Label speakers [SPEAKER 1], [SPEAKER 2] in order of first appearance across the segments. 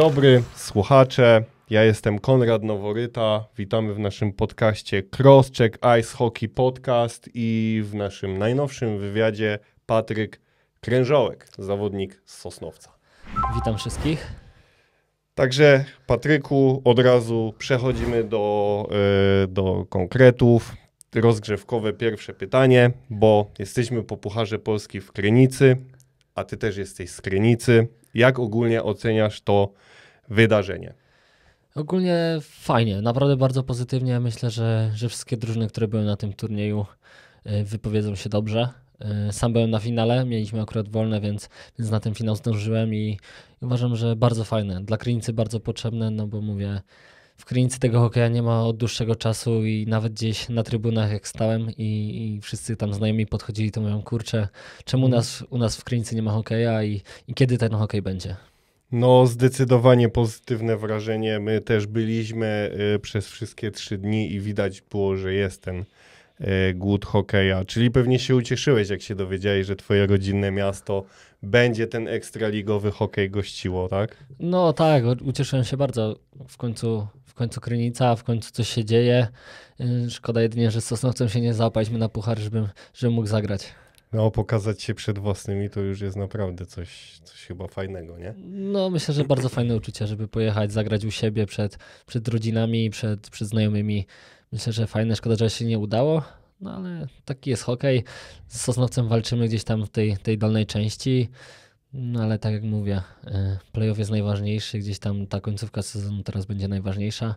[SPEAKER 1] dobry, słuchacze. Ja jestem Konrad Noworyta. Witamy w naszym podcaście Crosscheck Ice Hockey Podcast i w naszym najnowszym wywiadzie Patryk Krężołek, zawodnik z Sosnowca. Witam wszystkich. Także Patryku, od razu przechodzimy do, yy, do konkretów. Rozgrzewkowe pierwsze pytanie, bo jesteśmy po Pucharze Polski w Krynicy, a ty też jesteś z Krynicy. Jak ogólnie oceniasz to wydarzenie?
[SPEAKER 2] Ogólnie fajnie, naprawdę bardzo pozytywnie. Myślę, że, że wszystkie drużyny, które były na tym turnieju, y, wypowiedzą się dobrze. Y, sam byłem na finale, mieliśmy akurat wolne, więc, więc na ten finał zdążyłem i uważam, że bardzo fajne. Dla Krynicy bardzo potrzebne, no bo mówię, w Krynicy tego hokeja nie ma od dłuższego czasu i nawet gdzieś na trybunach jak stałem i, i wszyscy tam znajomi podchodzili, to mówią, kurczę, czemu mhm. nas, u nas w Krynicy nie ma hokeja i, i kiedy ten hokej będzie?
[SPEAKER 1] No, zdecydowanie pozytywne wrażenie. My też byliśmy y, przez wszystkie trzy dni i widać było, że jest ten y, głód hokeja. Czyli pewnie się ucieszyłeś, jak się dowiedziałeś, że twoje rodzinne miasto będzie ten ekstraligowy hokej gościło, tak?
[SPEAKER 2] No tak, ucieszyłem się bardzo. W końcu, w końcu Krynica, w końcu coś się dzieje. Y, szkoda jedynie, że z Sosnowcem się nie zapaliśmy na puchar, żebym, żebym mógł zagrać.
[SPEAKER 1] No, pokazać się przed własnymi to już jest naprawdę coś, coś chyba fajnego, nie?
[SPEAKER 2] No, myślę, że bardzo fajne uczucie, żeby pojechać, zagrać u siebie przed, przed rodzinami, przed, przed znajomymi. Myślę, że fajne, szkoda, że się nie udało, no ale taki jest hokej. Z Sosnowcem walczymy gdzieś tam w tej, tej dolnej części. No ale tak jak mówię, e, playoff jest najważniejszy, gdzieś tam ta końcówka sezonu teraz będzie najważniejsza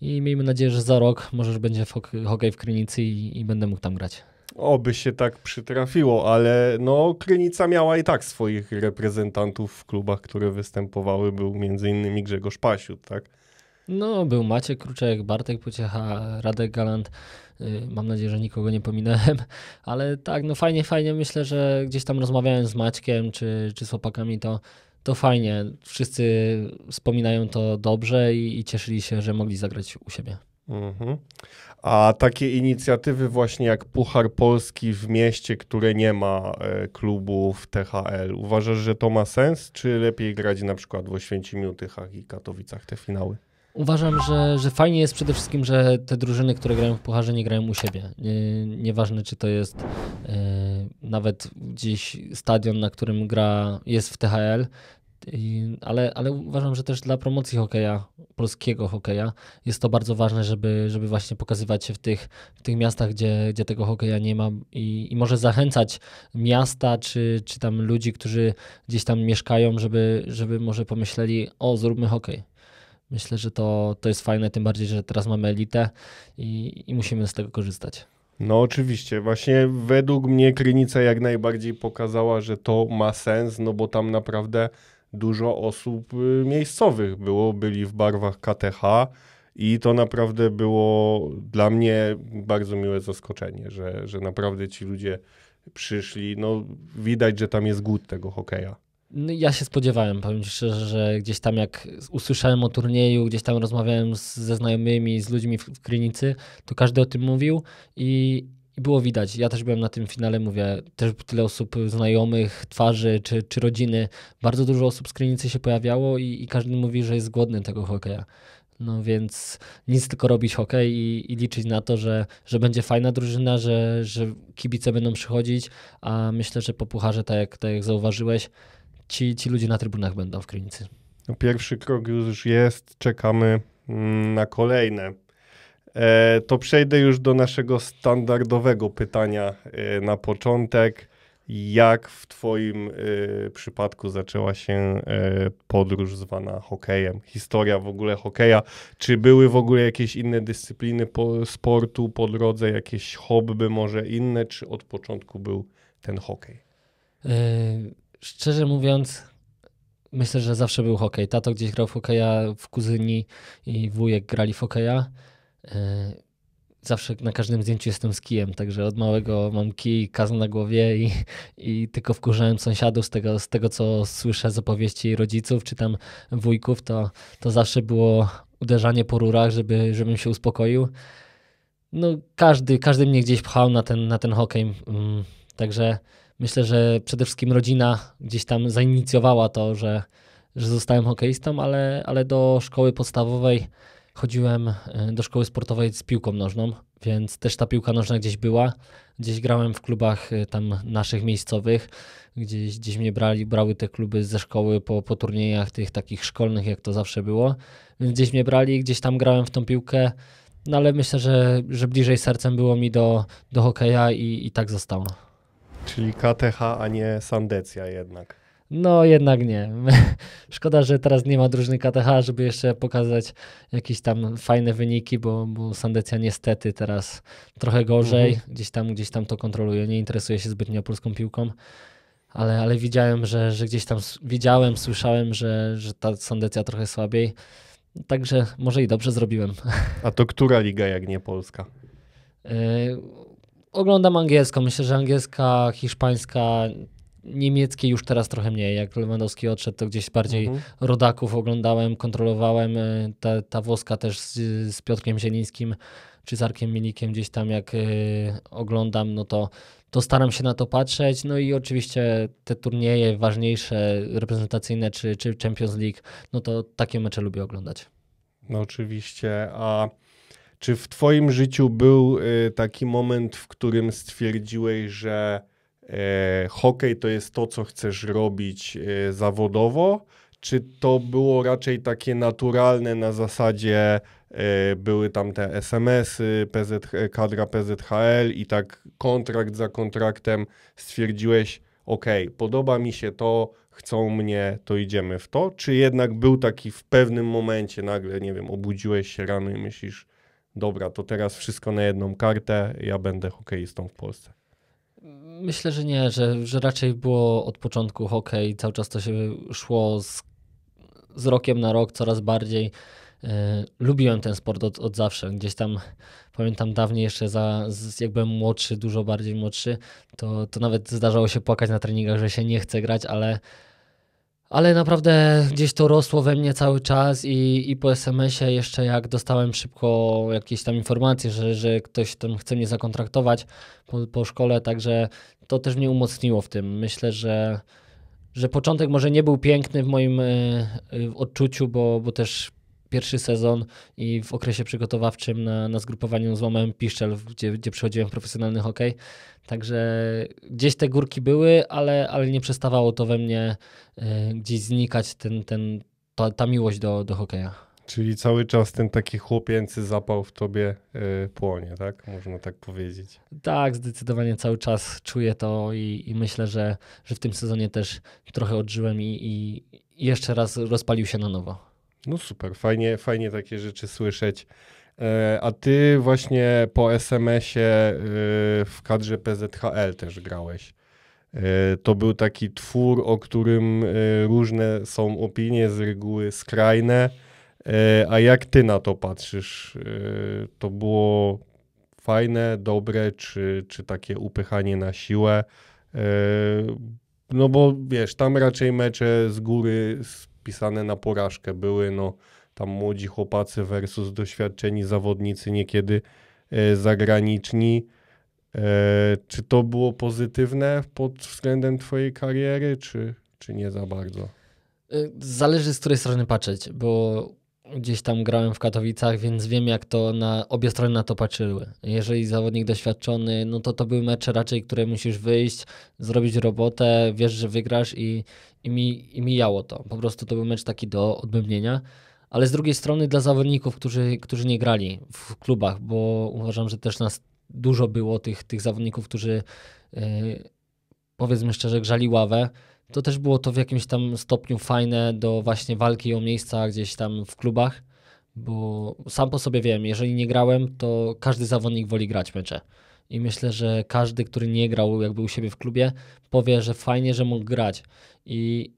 [SPEAKER 2] i miejmy nadzieję, że za rok może już będzie hokej w Krynicy i, i będę mógł tam grać.
[SPEAKER 1] Oby się tak przytrafiło, ale no Krynica miała i tak swoich reprezentantów w klubach, które występowały, był między innymi Grzegorz Pasiut, tak?
[SPEAKER 2] No, był Maciek Kruczek, Bartek Puciecha, Radek Galant, Y, mam nadzieję, że nikogo nie pominąłem, ale tak, no fajnie, fajnie. Myślę, że gdzieś tam rozmawiałem z Maćkiem czy, czy z chłopakami, to, to fajnie. Wszyscy wspominają to dobrze i, i cieszyli się, że mogli zagrać u siebie.
[SPEAKER 1] Mhm. A takie inicjatywy właśnie jak Puchar Polski w mieście, które nie ma e, klubów THL, uważasz, że to ma sens, czy lepiej grać na przykład w Oświęcimiu, Tychach i Katowicach te finały?
[SPEAKER 2] Uważam, że, że fajnie jest przede wszystkim, że te drużyny, które grają w pucharze, nie grają u siebie. nieważne, czy to jest yy, nawet gdzieś stadion, na którym gra jest w THL, ale, ale uważam, że też dla promocji hokeja, polskiego hokeja, jest to bardzo ważne, żeby, żeby właśnie pokazywać się w tych, w tych miastach, gdzie, gdzie tego hokeja nie ma i, i może zachęcać miasta czy, czy tam ludzi, którzy gdzieś tam mieszkają, żeby, żeby może pomyśleli, o zróbmy hokej. Myślę, że to, to jest fajne, tym bardziej, że teraz mamy elitę
[SPEAKER 1] i, i musimy z tego korzystać. No oczywiście, właśnie według mnie Krynica jak najbardziej pokazała, że to ma sens, no bo tam naprawdę dużo osób y, miejscowych było, byli w barwach KTH i to naprawdę było dla mnie bardzo miłe zaskoczenie, że, że naprawdę ci ludzie przyszli, no widać, że tam jest głód tego hokeja.
[SPEAKER 2] No, ja się spodziewałem, powiem Ci szczerze, że gdzieś tam jak usłyszałem o turnieju, gdzieś tam rozmawiałem z, ze znajomymi, z ludźmi w, w to każdy o tym mówił i, i było widać. Ja też byłem na tym finale, mówię, też tyle osób znajomych, twarzy czy, czy rodziny. Bardzo dużo osób z Krynicy się pojawiało i, i każdy mówi, że jest głodny tego hokeja. No więc nic tylko robić hokej i, i, liczyć na to, że, że będzie fajna drużyna, że, że kibice będą przychodzić, a myślę, że po pucharze, tak jak, tak jak zauważyłeś, ci, ci ludzie na trybunach będą w Krynicy.
[SPEAKER 1] No, pierwszy krok już jest, czekamy mm, na kolejne. E, to przejdę już do naszego standardowego pytania e, na początek. Jak w Twoim e, przypadku zaczęła się podróż zwana hokejem? Historia w ogóle hokeja. Czy były w ogóle jakieś inne dyscypliny po, sportu po drodze, jakieś hobby może inne, czy od początku był ten hokej?
[SPEAKER 2] Y szczerze mówiąc, myślę, że zawsze był hokej. Tato gdzieś grał w hokeja, w kuzyni i wujek grali w hokeja. E, zawsze na każdym zdjęciu jestem z kijem, także od małego mam kij, kazan na głowie i, i tylko wkurzałem sąsiadów z tego, z tego, co słyszę z opowieści rodziców czy tam wujków, to, to zawsze było uderzanie po rurach, żeby, żebym się uspokoił. No każdy, każdy mnie gdzieś pchał na ten, na ten hokej, mm, także myślę, że przede wszystkim rodzina gdzieś tam zainicjowała to, że, że zostałem hokeistą, ale, ale do szkoły podstawowej chodziłem y, do szkoły sportowej z piłką nożną, więc też ta piłka nożna gdzieś była. Gdzieś grałem w klubach y, tam naszych miejscowych, gdzieś, gdzieś mnie brali, brały te kluby ze szkoły po, po turniejach tych takich szkolnych, jak to zawsze było. Więc gdzieś mnie brali, gdzieś tam grałem w tą piłkę. No ale myślę, że, że bliżej sercem było mi do, do hokeja i, i tak zostało.
[SPEAKER 1] Czyli KTH, a nie Sandecja jednak.
[SPEAKER 2] No jednak nie. Szkoda, że teraz nie ma drużyny KTH, żeby jeszcze pokazać jakieś tam fajne wyniki, bo, bo Sandecja niestety teraz trochę gorzej, mhm. gdzieś, tam, gdzieś tam to kontroluje, nie interesuje się zbytnio polską piłką. Ale, ale widziałem, że, że gdzieś tam widziałem, słyszałem, że, że ta Sandecja trochę słabiej. Także może i dobrze zrobiłem.
[SPEAKER 1] A to która liga, jak nie Polska?
[SPEAKER 2] E, oglądam angielską. Myślę, że angielska, hiszpańska, niemieckie już teraz trochę mniej. Jak Lewandowski odszedł, to gdzieś bardziej mhm. rodaków oglądałem, kontrolowałem. E, ta, ta włoska też z, z Piotrkiem Zielińskim czy z Arkiem Milikiem gdzieś tam jak y, oglądam, no to, to staram się na to patrzeć. No i oczywiście te turnieje ważniejsze, reprezentacyjne czy, czy Champions League, no to takie mecze lubię oglądać.
[SPEAKER 1] No oczywiście, a czy w Twoim życiu był y, taki moment, w którym stwierdziłeś, że e, hokej to jest to, co chcesz robić e, zawodowo? Czy to było raczej takie naturalne na zasadzie e, były tam te SMS-y, PZ, kadra PZHL i tak kontrakt za kontraktem stwierdziłeś, ok, podoba mi się to, chcą mnie, to idziemy w to? Czy jednak był taki w pewnym momencie nagle, nie wiem, obudziłeś się rano i myślisz, dobra, to teraz wszystko na jedną kartę, ja będę hokeistą w Polsce?
[SPEAKER 2] Myślę, że nie, że, że raczej było od początku hokej, cały czas to się szło z, z rokiem na rok coraz bardziej. Yy, lubiłem ten sport od, od zawsze. Gdzieś tam pamiętam dawniej jeszcze za, z, jak byłem młodszy, dużo bardziej młodszy, to, to nawet zdarzało się płakać na treningach, że się nie chce grać, ale ale naprawdę gdzieś to rosło we mnie cały czas i, i po SMS-ie jeszcze jak dostałem szybko jakieś tam informacje, że, że ktoś tam chce mnie zakontraktować po, po szkole, także to też mnie umocniło w tym. Myślę, że, że początek może nie był piękny w moim y, y, odczuciu, bo, bo też pierwszy sezon i w okresie przygotowawczym na, na zgrupowaniu z Łomem Piszczel, gdzie, gdzie przychodziłem profesjonalny hokej. Także gdzieś te górki były, ale, ale nie przestawało to we mnie y, gdzieś znikać ten, ten,
[SPEAKER 1] ta, ta miłość do, do hokeja. Czyli cały czas ten taki chłopięcy zapał w tobie e, płonie, tak? Można tak powiedzieć.
[SPEAKER 2] Tak, zdecydowanie cały czas czuję to i, i myślę, że, że w tym sezonie też trochę odżyłem i, i jeszcze raz rozpalił
[SPEAKER 1] się na nowo. No super, fajnie, fajnie takie rzeczy słyszeć. E, a ty właśnie po SMS-ie e, w kadrze PZHL też grałeś. E, to był taki twór, o którym różne są opinie, z reguły skrajne. A jak ty na to patrzysz? To było fajne, dobre, czy, czy takie upychanie na siłę? No bo wiesz, tam raczej mecze z góry, z pisane na porażkę. Były no, tam młodzi chłopacy versus doświadczeni zawodnicy, niekiedy e, zagraniczni. E, czy to było pozytywne pod względem Twojej kariery, czy, czy nie za bardzo?
[SPEAKER 2] E, zależy z której strony patrzeć, bo gdzieś tam grałem w Katowicach, więc wiem, jak to na obie strony na to patrzyły. Jeżeli zawodnik doświadczony, no to to były mecze raczej, które musisz wyjść, zrobić robotę, wiesz, że wygrasz i, i, mi, i mijało to. Po prostu to był mecz taki do odmębnienia. Ale z drugiej strony dla zawodników, którzy, którzy nie grali w klubach, bo uważam, że też nas dużo było tych, tych zawodników, którzy yy, powiedzmy szczerze grzali ławę, to też było to w jakimś tam stopniu fajne do właśnie walki o miejsca gdzieś tam w klubach, bo sam po sobie wiem, jeżeli nie grałem, to każdy zawodnik woli grać mecze. I myślę, że każdy, który nie grał jakby u siebie w klubie, powie, że fajnie, że mógł grać. I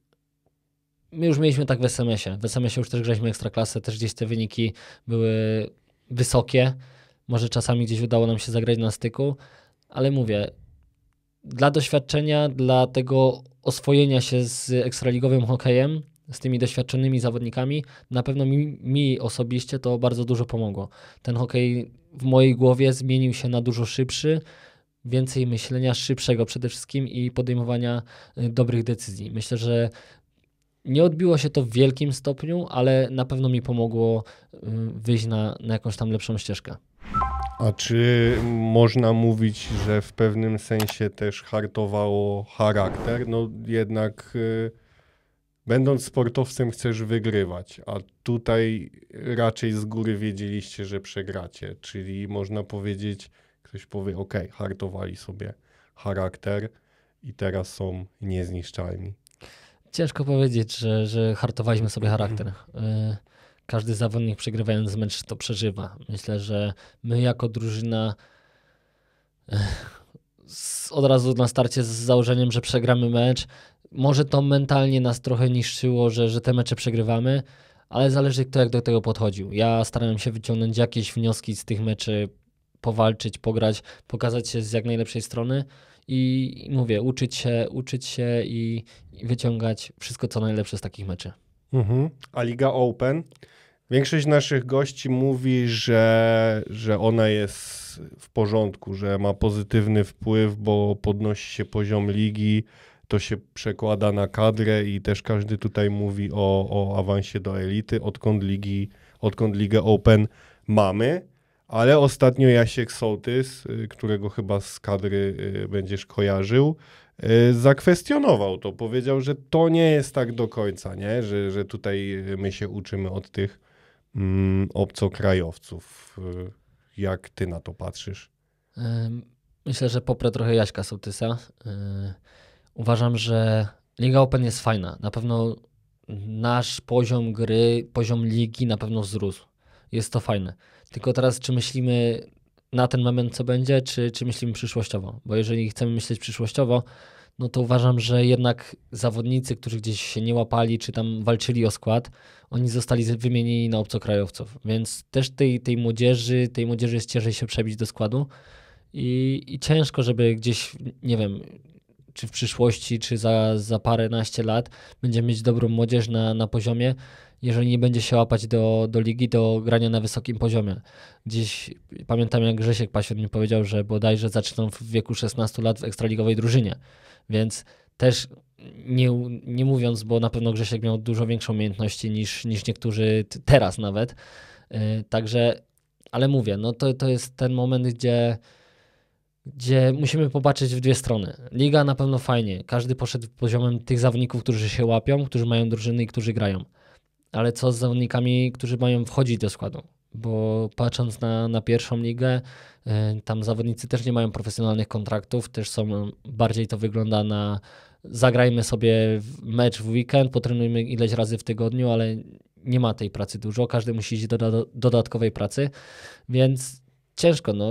[SPEAKER 2] my już mieliśmy tak w SMS-ie. W SMS-ie już też graliśmy ekstraklasę, też gdzieś te wyniki były wysokie. Może czasami gdzieś udało nam się zagrać na styku, ale mówię, dla doświadczenia, dla tego oswojenia się z ekstraligowym hokejem, z tymi doświadczonymi zawodnikami, na pewno mi, mi, osobiście to bardzo dużo pomogło. Ten hokej w mojej głowie zmienił się na dużo szybszy, więcej myślenia szybszego przede wszystkim i podejmowania y, dobrych decyzji. Myślę, że nie odbiło się to w wielkim stopniu, ale na pewno mi pomogło y, wyjść na, na jakąś tam lepszą ścieżkę.
[SPEAKER 1] A czy można mówić, że w pewnym sensie też hartowało charakter? No jednak y, będąc sportowcem chcesz wygrywać, a tutaj raczej z góry wiedzieliście, że przegracie. Czyli można powiedzieć, ktoś powie, ok, hartowali sobie charakter i teraz są niezniszczalni.
[SPEAKER 2] Ciężko powiedzieć, że, że hartowaliśmy sobie charakter. Mhm. Y każdy zawodnik przegrywając mecz to przeżywa. Myślę, że my jako drużyna eh, od razu na starcie z założeniem, że przegramy mecz. Może to mentalnie nas trochę niszczyło, że, że te mecze przegrywamy, ale zależy kto jak do tego podchodził. Ja starałem się wyciągnąć jakieś wnioski z tych meczy, powalczyć, pograć, pokazać się z jak najlepszej strony i, i mówię, uczyć się, uczyć się i, i wyciągać wszystko co najlepsze z takich meczy.
[SPEAKER 1] Mhm. A Liga Open Większość naszych gości mówi, że, że ona jest w porządku, że ma pozytywny wpływ, bo podnosi się poziom ligi, to się przekłada na kadrę i też każdy tutaj mówi o, o awansie do elity, odkąd, ligi, odkąd ligę Open mamy. Ale ostatnio Jasiek Sołtys, y, którego chyba z kadry y, będziesz kojarzył, y, zakwestionował to. Powiedział, że to nie jest tak do końca, nie? Że, że tutaj my się uczymy od tych mm, obcokrajowców. Y, jak ty na to patrzysz?
[SPEAKER 2] Myślę, że poprę trochę Jaśka Sołtysa. Y, uważam, że Liga Open jest fajna. Na pewno nasz poziom gry, poziom ligi na pewno wzrósł. Jest to fajne. Tylko teraz, czy myślimy na ten moment, co będzie, czy, czy myślimy przyszłościowo? Bo jeżeli chcemy myśleć przyszłościowo, no to uważam, że jednak zawodnicy, którzy gdzieś się nie łapali, czy tam walczyli o skład, oni zostali wymienieni na obcokrajowców. Więc też tej, tej młodzieży, tej młodzieży jest ciężej się przebić do składu i, i ciężko, żeby gdzieś, nie wiem, czy w przyszłości, czy za, za paręnaście lat będziemy mieć dobrą młodzież na, na poziomie, jeżeli nie będzie się łapać do, do ligi, do grania na wysokim poziomie. Gdzieś pamiętam, jak Grzesiek Pasion mi powiedział, że bodajże zaczynam w wieku 16 lat w ekstraligowej drużynie. Więc też nie, nie mówiąc, bo na pewno Grzesiek miał dużo większe umiejętności niż, niż niektórzy teraz nawet. Y, także, ale mówię, no to, to jest ten moment, gdzie, gdzie musimy popatrzeć w dwie strony. Liga na pewno fajnie, każdy poszedł poziomem tych zawodników, którzy się łapią, którzy mają drużyny i którzy grają. Ale co z zawodnikami, którzy mają wchodzić do składu? bo patrząc na, na pierwszą ligę, e, tam zawodnicy też nie mają profesjonalnych kontraktów, też są, no, bardziej to wygląda na zagrajmy sobie mecz w weekend, potrenujmy ileś razy w tygodniu, ale nie ma tej pracy dużo, każdy musi iść do, dodatkowej pracy, więc ciężko, no,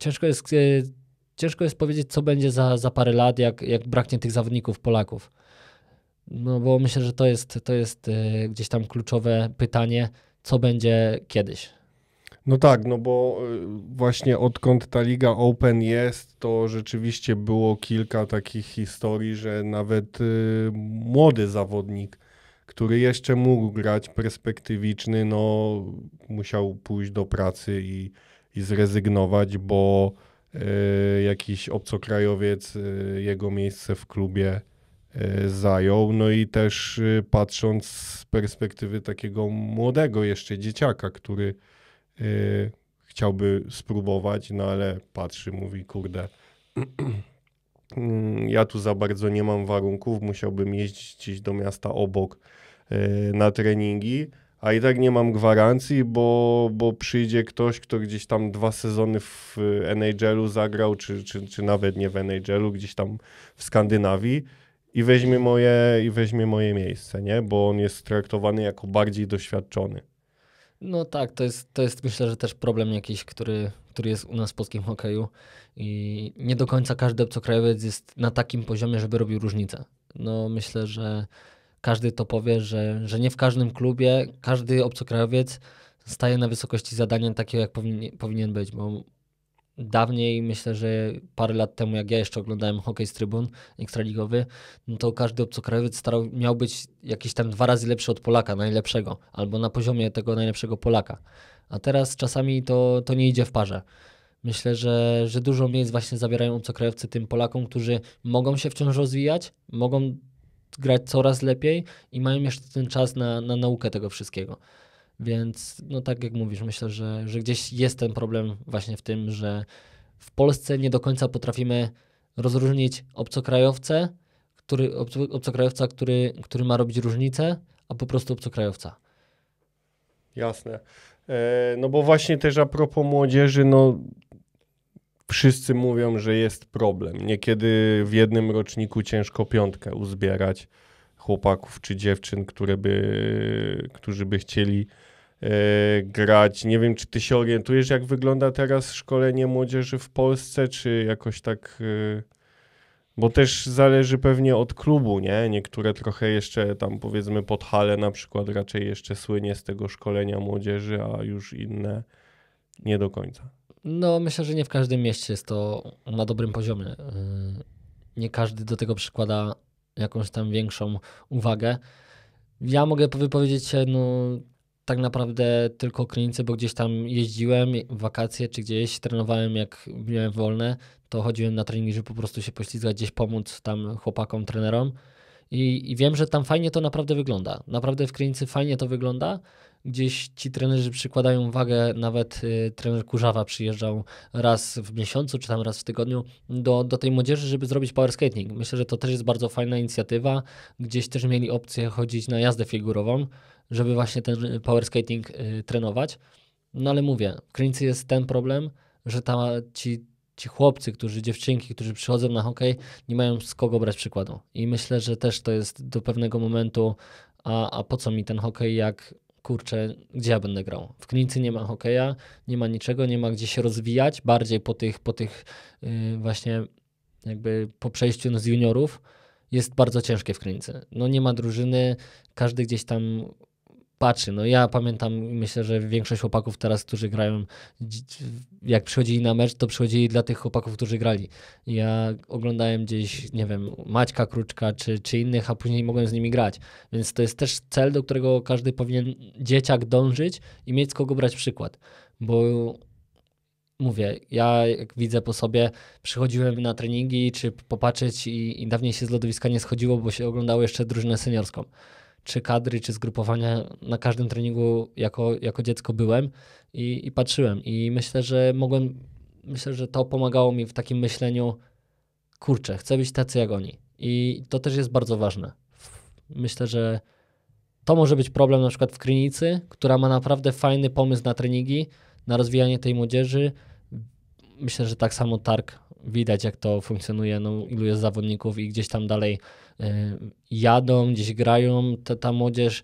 [SPEAKER 2] ciężko jest, e, ciężko jest powiedzieć, co będzie za, za parę lat, jak, jak braknie tych zawodników Polaków. No bo myślę, że to jest, to jest e, gdzieś tam kluczowe pytanie, co będzie kiedyś.
[SPEAKER 1] No tak, no bo y, właśnie odkąd ta Liga Open jest, to rzeczywiście było kilka takich historii, że nawet y, młody zawodnik, który jeszcze mógł grać perspektywiczny, no musiał pójść do pracy i, i zrezygnować, bo y, jakiś obcokrajowiec y, jego miejsce w klubie E, zajął. No i też e, patrząc z perspektywy takiego młodego jeszcze dzieciaka, który e, chciałby spróbować, no ale patrzy, mówi, kurde, ja tu za bardzo nie mam warunków, musiałbym jeździć gdzieś do miasta obok na treningi, a i tak nie mam gwarancji, bo, bo przyjdzie ktoś, kto gdzieś tam dwa sezony w NHL-u zagrał, czy, czy, czy nawet nie w NHL-u, gdzieś tam w Skandynawii, i weźmie moje, i weźmie moje miejsce, nie? Bo on jest traktowany jako bardziej doświadczony.
[SPEAKER 2] No tak, to jest, to jest myślę, że też problem jakiś, który, który jest u nas w polskim hokeju i nie do końca każdy obcokrajowiec jest na takim poziomie, żeby robił różnicę. No myślę, że każdy to powie, że, że nie w każdym klubie każdy obcokrajowiec staje na wysokości zadania takiego, jak powinien, powinien być, bo dawniej, myślę, że parę lat temu, jak ja jeszcze oglądałem hokej z trybun ekstraligowy, no to każdy obcokrajowiec starał, miał być jakiś tam dwa razy lepszy od Polaka, najlepszego, albo na poziomie tego najlepszego Polaka. A teraz czasami to, to nie idzie w parze. Myślę, że, że dużo miejsc właśnie zabierają obcokrajowcy tym Polakom, którzy mogą się wciąż rozwijać, mogą grać coraz lepiej i mają jeszcze ten czas na, na naukę tego wszystkiego. Więc, no tak jak mówisz, myślę, że, że gdzieś jest ten problem właśnie w tym, że w Polsce nie do końca potrafimy rozróżnić obcokrajowcę, który, obcokrajowca, który, który ma robić różnicę, a po prostu obcokrajowca.
[SPEAKER 1] Jasne. E, no bo właśnie też a propos młodzieży, no wszyscy mówią, że jest problem. Niekiedy w jednym roczniku ciężko piątkę uzbierać chłopaków czy dziewczyn, które by, którzy by chcieli E, grać. Nie wiem, czy ty się orientujesz, jak wygląda teraz szkolenie młodzieży w Polsce, czy jakoś tak. E, bo też zależy pewnie od klubu, nie? Niektóre trochę jeszcze tam powiedzmy pod hale na przykład raczej jeszcze słynie z tego szkolenia młodzieży, a już inne nie do końca.
[SPEAKER 2] No myślę, że nie w każdym mieście jest to na dobrym poziomie. E, nie każdy do tego przykłada jakąś tam większą uwagę. Ja mogę wypowiedzieć się no, tak naprawdę tylko klinice, bo gdzieś tam jeździłem w wakacje czy gdzieś, trenowałem jak miałem wolne, to chodziłem na treningi, żeby po prostu się poślizgać, gdzieś pomóc tam chłopakom, trenerom. I, I, wiem, że tam fajnie to naprawdę wygląda. Naprawdę w klinicy fajnie to wygląda. Gdzieś ci trenerzy przykładają wagę, nawet y, trener Kurzawa przyjeżdżał raz w miesiącu, czy tam raz w tygodniu do, do tej młodzieży, żeby zrobić power skating. Myślę, że to też jest bardzo fajna inicjatywa. Gdzieś też mieli opcję chodzić na jazdę figurową żeby właśnie ten power skating y, trenować. No ale mówię, w Krynicy jest ten problem, że ta, ci, ci chłopcy, którzy, dziewczynki, którzy przychodzą na hokej, nie mają z kogo brać przykładu. I myślę, że też to jest do pewnego momentu, a, a po co mi ten hokej, jak kurczę, gdzie ja będę grał? W Klinicy nie ma hokeja, nie ma niczego, nie ma gdzie się rozwijać, bardziej po tych, po tych yy, właśnie jakby po przejściu z juniorów jest bardzo ciężkie w Klinicy. No nie ma drużyny, każdy gdzieś tam patrzy. No ja pamiętam, myślę, że większość chłopaków teraz, którzy grają, jak przychodzili na mecz, to przychodzili dla tych chłopaków, którzy grali. Ja oglądałem gdzieś, nie wiem, Maćka Kruczka czy, czy innych, a później mogłem z nimi grać. Więc to jest też cel, do którego każdy powinien dzieciak dążyć i mieć z kogo brać przykład. Bo mówię, ja jak widzę po sobie, przychodziłem na treningi, czy popatrzeć i, i dawniej się z lodowiska nie schodziło, bo się oglądało jeszcze drużynę seniorską czy kadry, czy zgrupowania. Na każdym treningu jako, jako dziecko byłem i, i patrzyłem. I myślę, że mogłem, myślę, że to pomagało mi w takim myśleniu, kurczę, chcę być tacy jak oni. I to też jest bardzo ważne. Myślę, że to może być problem na przykład w Krynicy, która ma naprawdę fajny pomysł na treningi, na rozwijanie tej młodzieży. Myślę, że tak samo Targ widać, jak to funkcjonuje, no, ilu jest zawodników i gdzieś tam dalej E, jadą, gdzieś grają, ta, ta młodzież,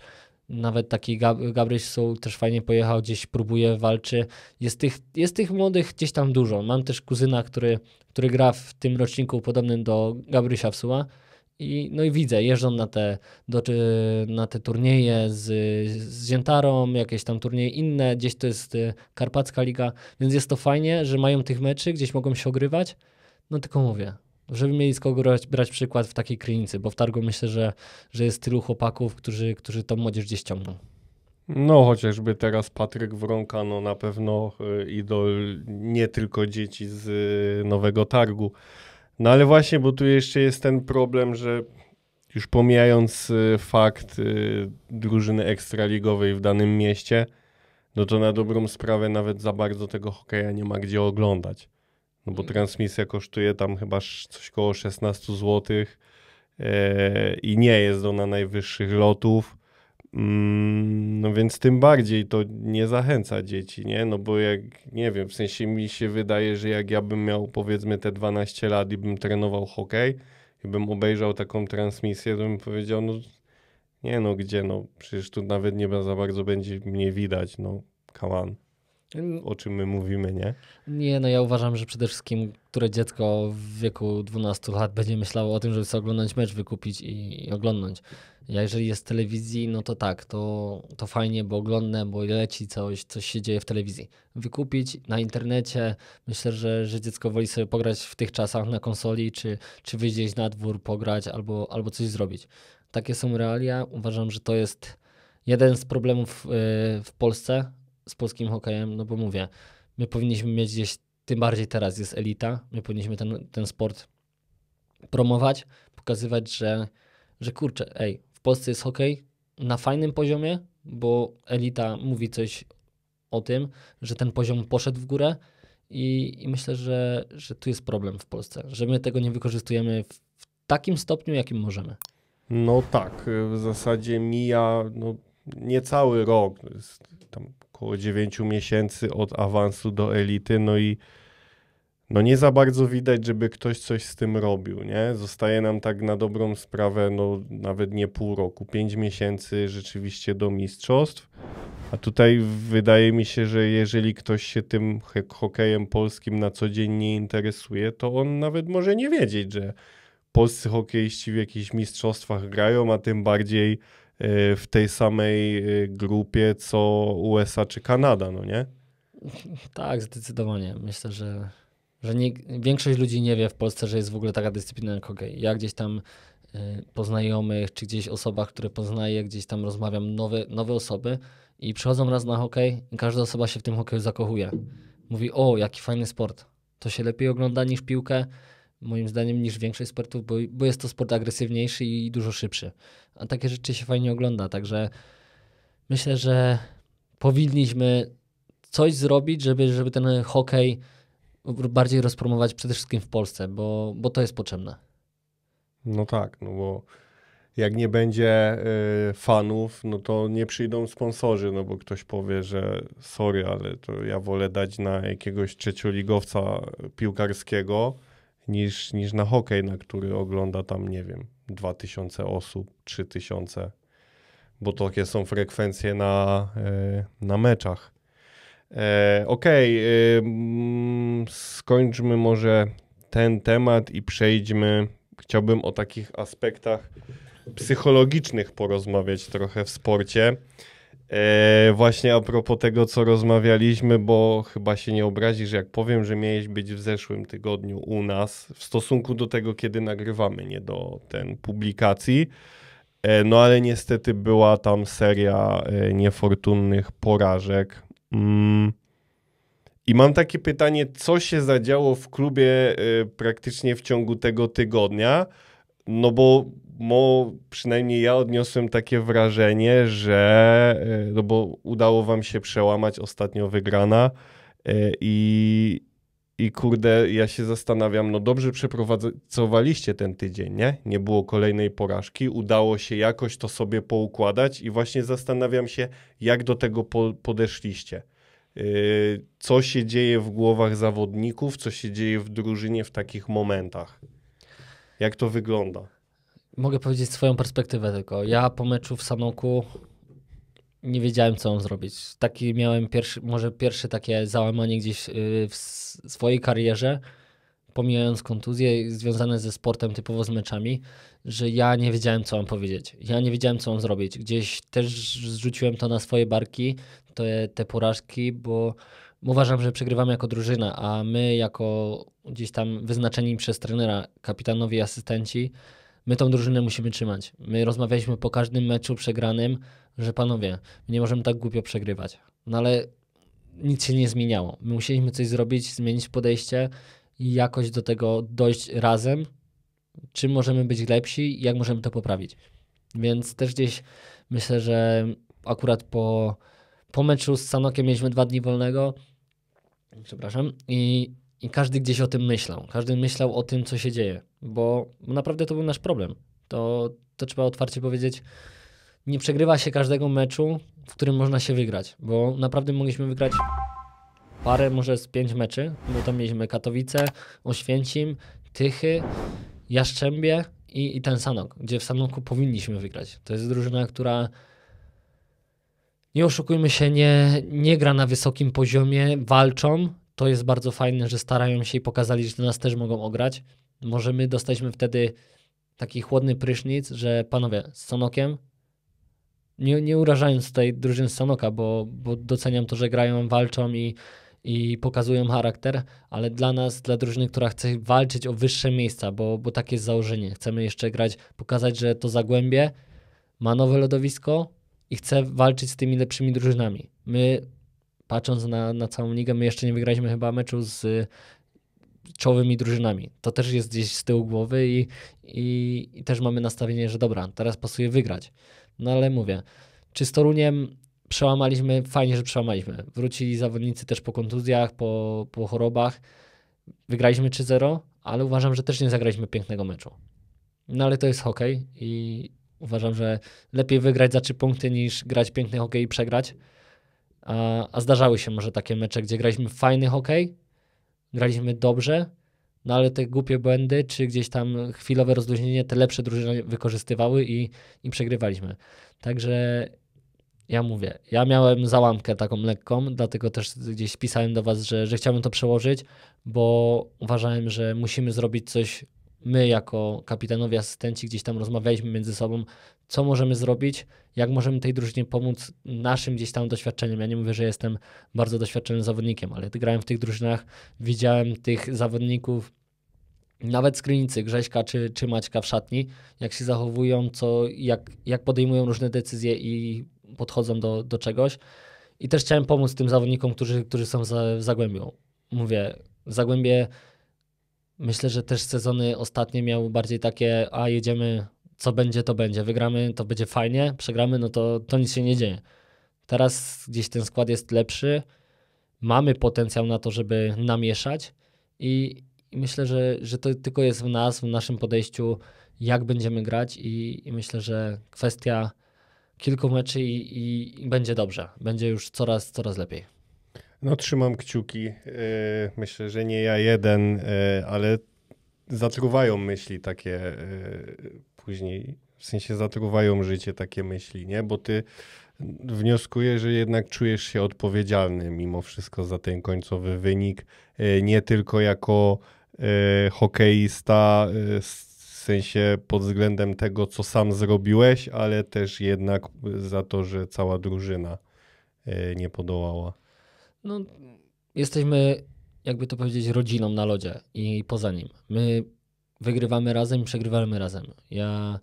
[SPEAKER 2] nawet taki Gab Gabryś też fajnie pojechał, gdzieś próbuje, walczy. Jest tych, jest tych młodych gdzieś tam dużo. Mam też kuzyna, który, który gra w tym roczniku podobnym do Gabrysia Wsuła. I, no i widzę, jeżdżą na te, do, na te turnieje z, z Ziętarą, jakieś tam turnieje inne, gdzieś to jest e, Karpacka Liga, więc jest to fajnie, że mają tych meczy, gdzieś mogą się ogrywać. No tylko mówię, żeby mieli z kogo brać, brać przykład w takiej klinicy, bo w Targu myślę, że, że jest tylu chłopaków, którzy, którzy tą młodzież gdzieś ciągną.
[SPEAKER 1] No, chociażby teraz Patryk Wronka, no na pewno y, idol nie tylko dzieci z y, Nowego Targu. No ale właśnie, bo tu jeszcze jest ten problem, że już pomijając y, fakt drużyny ekstraligowej w danym mieście, no to na dobrą sprawę nawet za bardzo tego hokeja nie ma gdzie oglądać. No bo mm. transmisja kosztuje tam chyba coś koło 16 zł e, i nie jest ona najwyższych lotów. Mm, no więc tym bardziej to nie zachęca dzieci, nie? No bo jak, nie wiem, w sensie mi się wydaje, że jak ja bym miał powiedzmy te 12 lat i bym trenował hokej i bym obejrzał taką transmisję, to bym powiedział, no nie no, gdzie no, przecież tu nawet nie za bardzo będzie mnie widać, no come on o czym my mówimy, nie?
[SPEAKER 2] Nie, no ja uważam, że przede wszystkim, które dziecko w wieku 12 lat będzie myślało o tym, żeby sobie oglądać mecz, wykupić i, i oglądnąć. Ja jeżeli jest w telewizji, no to tak, to, to fajnie, bo oglądnę, bo leci coś, coś się dzieje w telewizji. Wykupić na internecie, myślę, że, że dziecko woli sobie pograć w tych czasach na konsoli, czy, czy wyjść gdzieś na dwór, pograć albo, albo coś zrobić. Takie są realia. Uważam, że to jest jeden z problemów y, w Polsce, z polskim hokejem, no bo mówię, my powinniśmy mieć gdzieś, tym bardziej teraz jest elita, my powinniśmy ten, ten sport promować, pokazywać, że, że kurczę, ej, w Polsce jest hokej na fajnym poziomie, bo elita mówi coś o tym, że ten poziom poszedł w górę i, i myślę, że, że tu jest problem w Polsce, że my tego nie wykorzystujemy w, w takim
[SPEAKER 1] stopniu, jakim możemy. No tak, w zasadzie mija no, niecały rok, tam około 9 miesięcy od awansu do elity, no i no nie za bardzo widać, żeby ktoś coś z tym robił, nie? Zostaje nam tak na dobrą sprawę, no nawet nie pół roku, 5 miesięcy rzeczywiście do mistrzostw. A tutaj wydaje mi się, że jeżeli ktoś się tym hokejem polskim na co dzień nie interesuje, to on nawet może nie wiedzieć, że polscy hokeiści w jakichś mistrzostwach grają, a tym bardziej Y, w tej samej y, grupie co USA czy Kanada, no nie?
[SPEAKER 2] Tak, zdecydowanie. Myślę, że, że nie, większość ludzi nie wie w Polsce, że jest w ogóle taka dyscyplina jak hokej. Ja gdzieś tam y, po znajomych, czy gdzieś osobach, które poznaję, gdzieś tam rozmawiam, nowe, nowe osoby i przychodzą raz na hokej i każda osoba się w tym hokeju zakochuje. Mówi, o, jaki fajny sport. To się lepiej ogląda niż piłkę, moim zdaniem, niż większość sportów, bo, bo jest to sport agresywniejszy i dużo szybszy. A takie rzeczy się fajnie ogląda, także myślę, że powinniśmy coś zrobić, żeby, żeby ten hokej bardziej rozpromować przede wszystkim w Polsce, bo, bo to jest potrzebne.
[SPEAKER 1] No tak, no bo jak nie będzie y, fanów, no to nie przyjdą sponsorzy, no bo ktoś powie, że sorry, ale to ja wolę dać na jakiegoś trzecioligowca piłkarskiego, niż, niż na hokej, na który ogląda tam, nie wiem, 2000 osób, 3000, bo takie są frekwencje na, e, na meczach. E, Okej, okay, e, mm, skończmy może ten temat i przejdźmy. Chciałbym o takich aspektach psychologicznych porozmawiać trochę w sporcie. E, właśnie a propos tego, co rozmawialiśmy, bo chyba się nie obrazisz, jak powiem, że miałeś być w zeszłym tygodniu u nas w stosunku do tego, kiedy nagrywamy, nie do ten publikacji. E, no ale niestety była tam seria e, niefortunnych porażek. Mm. I mam takie pytanie, co się zadziało w klubie e, praktycznie w ciągu tego tygodnia? No bo mo, przynajmniej ja odniosłem takie wrażenie, że e, no bo udało wam się przełamać ostatnio wygrana e, i, i kurde, ja się zastanawiam, no dobrze przeprowadzowaliście ten tydzień, nie? Nie było kolejnej porażki, udało się jakoś to sobie poukładać i właśnie zastanawiam się, jak do tego po, podeszliście. E, co się dzieje w głowach zawodników, co się dzieje w drużynie w takich momentach? jak to wygląda.
[SPEAKER 2] Mogę powiedzieć swoją perspektywę tylko. Ja po meczu w Sanoku nie wiedziałem, co mam zrobić. Taki miałem pierwszy, może pierwsze takie załamanie gdzieś y, w swojej karierze, pomijając kontuzje związane ze sportem, typowo z meczami, że ja nie wiedziałem, co mam powiedzieć. Ja nie wiedziałem, co mam zrobić. Gdzieś też zrzuciłem to na swoje barki, te, te porażki, bo uważam, że przegrywamy jako drużyna, a my jako gdzieś tam wyznaczeni przez trenera, kapitanowie i asystenci, my tą drużynę musimy trzymać. My rozmawialiśmy po każdym meczu przegranym, że panowie, nie możemy tak głupio przegrywać. No ale nic się nie zmieniało. My musieliśmy coś zrobić, zmienić podejście i jakoś do tego dojść razem, czym możemy być lepsi i jak możemy to poprawić. Więc też gdzieś myślę, że akurat po, po meczu z Sanokiem mieliśmy dwa dni wolnego, przepraszam, i, i każdy gdzieś o tym myślał. Każdy myślał o tym, co się dzieje, bo naprawdę to był nasz problem. To, to trzeba otwarcie powiedzieć. Nie przegrywa się każdego meczu, w którym można się wygrać, bo naprawdę mogliśmy wygrać parę, może z pięć meczy, bo tam mieliśmy Katowice, Oświęcim, Tychy, Jaszczębie i, i ten Sanok, gdzie w Sanoku powinniśmy wygrać. To jest drużyna, która nie oszukujmy się, nie, nie gra na wysokim poziomie, walczą. To jest bardzo fajne, że starają się i pokazali, że nas też mogą ograć. Może my dostaliśmy wtedy taki chłodny prysznic, że panowie, z Sonokiem, nie, nie urażając tej drużyny z Sonoka, bo, bo doceniam to, że grają, walczą i, i pokazują charakter, ale dla nas, dla drużyny, która chce walczyć o wyższe miejsca, bo, bo takie jest założenie. Chcemy jeszcze grać, pokazać, że to Zagłębie ma nowe lodowisko, i chce walczyć z tymi lepszymi drużynami. My, patrząc na, na całą ligę, my jeszcze nie wygraliśmy chyba meczu z y, czołowymi drużynami. To też jest gdzieś z tyłu głowy i, i, i, też mamy nastawienie, że dobra, teraz pasuje wygrać. No ale mówię, czy z Toruniem przełamaliśmy, fajnie, że przełamaliśmy. Wrócili zawodnicy też po kontuzjach, po, po chorobach. Wygraliśmy 3-0, ale uważam, że też nie zagraliśmy pięknego meczu. No ale to jest hokej i, Uważam, że lepiej wygrać za trzy punkty niż grać piękny hokej i przegrać. A, a zdarzały się może takie mecze, gdzie graliśmy fajny hokej, graliśmy dobrze, no ale te głupie błędy, czy gdzieś tam chwilowe rozluźnienie, te lepsze drużyny wykorzystywały i, i przegrywaliśmy. Także ja mówię, ja miałem załamkę taką lekką, dlatego też gdzieś pisałem do was, że, że chciałem to przełożyć, bo uważałem, że musimy zrobić coś my jako kapitanowie, asystenci gdzieś tam rozmawialiśmy między sobą, co możemy zrobić, jak możemy tej drużynie pomóc naszym gdzieś tam doświadczeniem. Ja nie mówię, że jestem bardzo doświadczonym zawodnikiem, ale grałem w tych drużynach, widziałem tych zawodników, nawet skrinicy Grześka czy, czy Maćka w szatni, jak się zachowują, co, jak, jak podejmują różne decyzje i podchodzą do, do czegoś. I też chciałem pomóc tym zawodnikom, którzy, którzy są za, w Zagłębiu. Mówię, w Zagłębie Myślę, że też sezony ostatnie miał bardziej takie, a jedziemy, co będzie, to będzie. Wygramy, to będzie fajnie, przegramy, no to, to nic się nie dzieje. Teraz gdzieś ten skład jest lepszy, mamy potencjał na to, żeby namieszać i, i myślę, że, że to tylko jest w nas, w naszym podejściu, jak będziemy grać i, i myślę, że kwestia kilku meczy i, i, będzie dobrze. Będzie już coraz, coraz lepiej.
[SPEAKER 1] No trzymam kciuki. E, myślę, że nie ja jeden, e, ale zatruwają myśli takie e, później. W sensie zatruwają życie takie myśli, nie? Bo ty wnioskuję, że jednak czujesz się odpowiedzialny mimo wszystko za ten końcowy wynik. Nie tylko jako hokeista w sensie pod względem tego, co sam zrobiłeś, ale też jednak za to, że cała drużyna nie podołała
[SPEAKER 2] no, jesteśmy, jakby to powiedzieć, rodziną na lodzie i poza nim. My wygrywamy razem i przegrywamy razem. Ja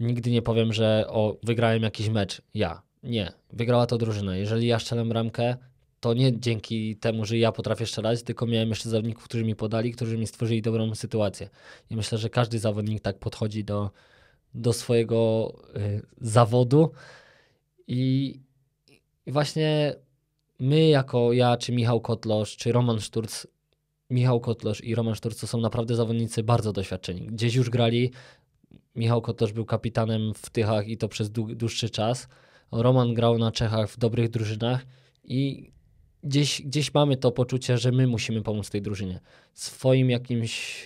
[SPEAKER 2] nigdy nie powiem, że o, wygrałem jakiś mecz, ja. Nie, wygrała to drużyna. Jeżeli ja szczelam ramkę, to nie dzięki temu, że ja potrafię strzelać, tylko miałem jeszcze zawodników, którzy mi podali, którzy mi stworzyli dobrą sytuację. I myślę, że każdy zawodnik tak podchodzi do, do swojego y, zawodu i, i właśnie my jako ja, czy Michał Kotlosz, czy Roman Szturc, Michał Kotlosz i Roman Szturc to są naprawdę zawodnicy bardzo doświadczeni. Gdzieś już grali, Michał Kotlosz był kapitanem w Tychach i to przez dłuższy czas. Roman grał na Czechach w dobrych drużynach i gdzieś, gdzieś mamy to poczucie, że my musimy pomóc tej drużynie. Swoim jakimś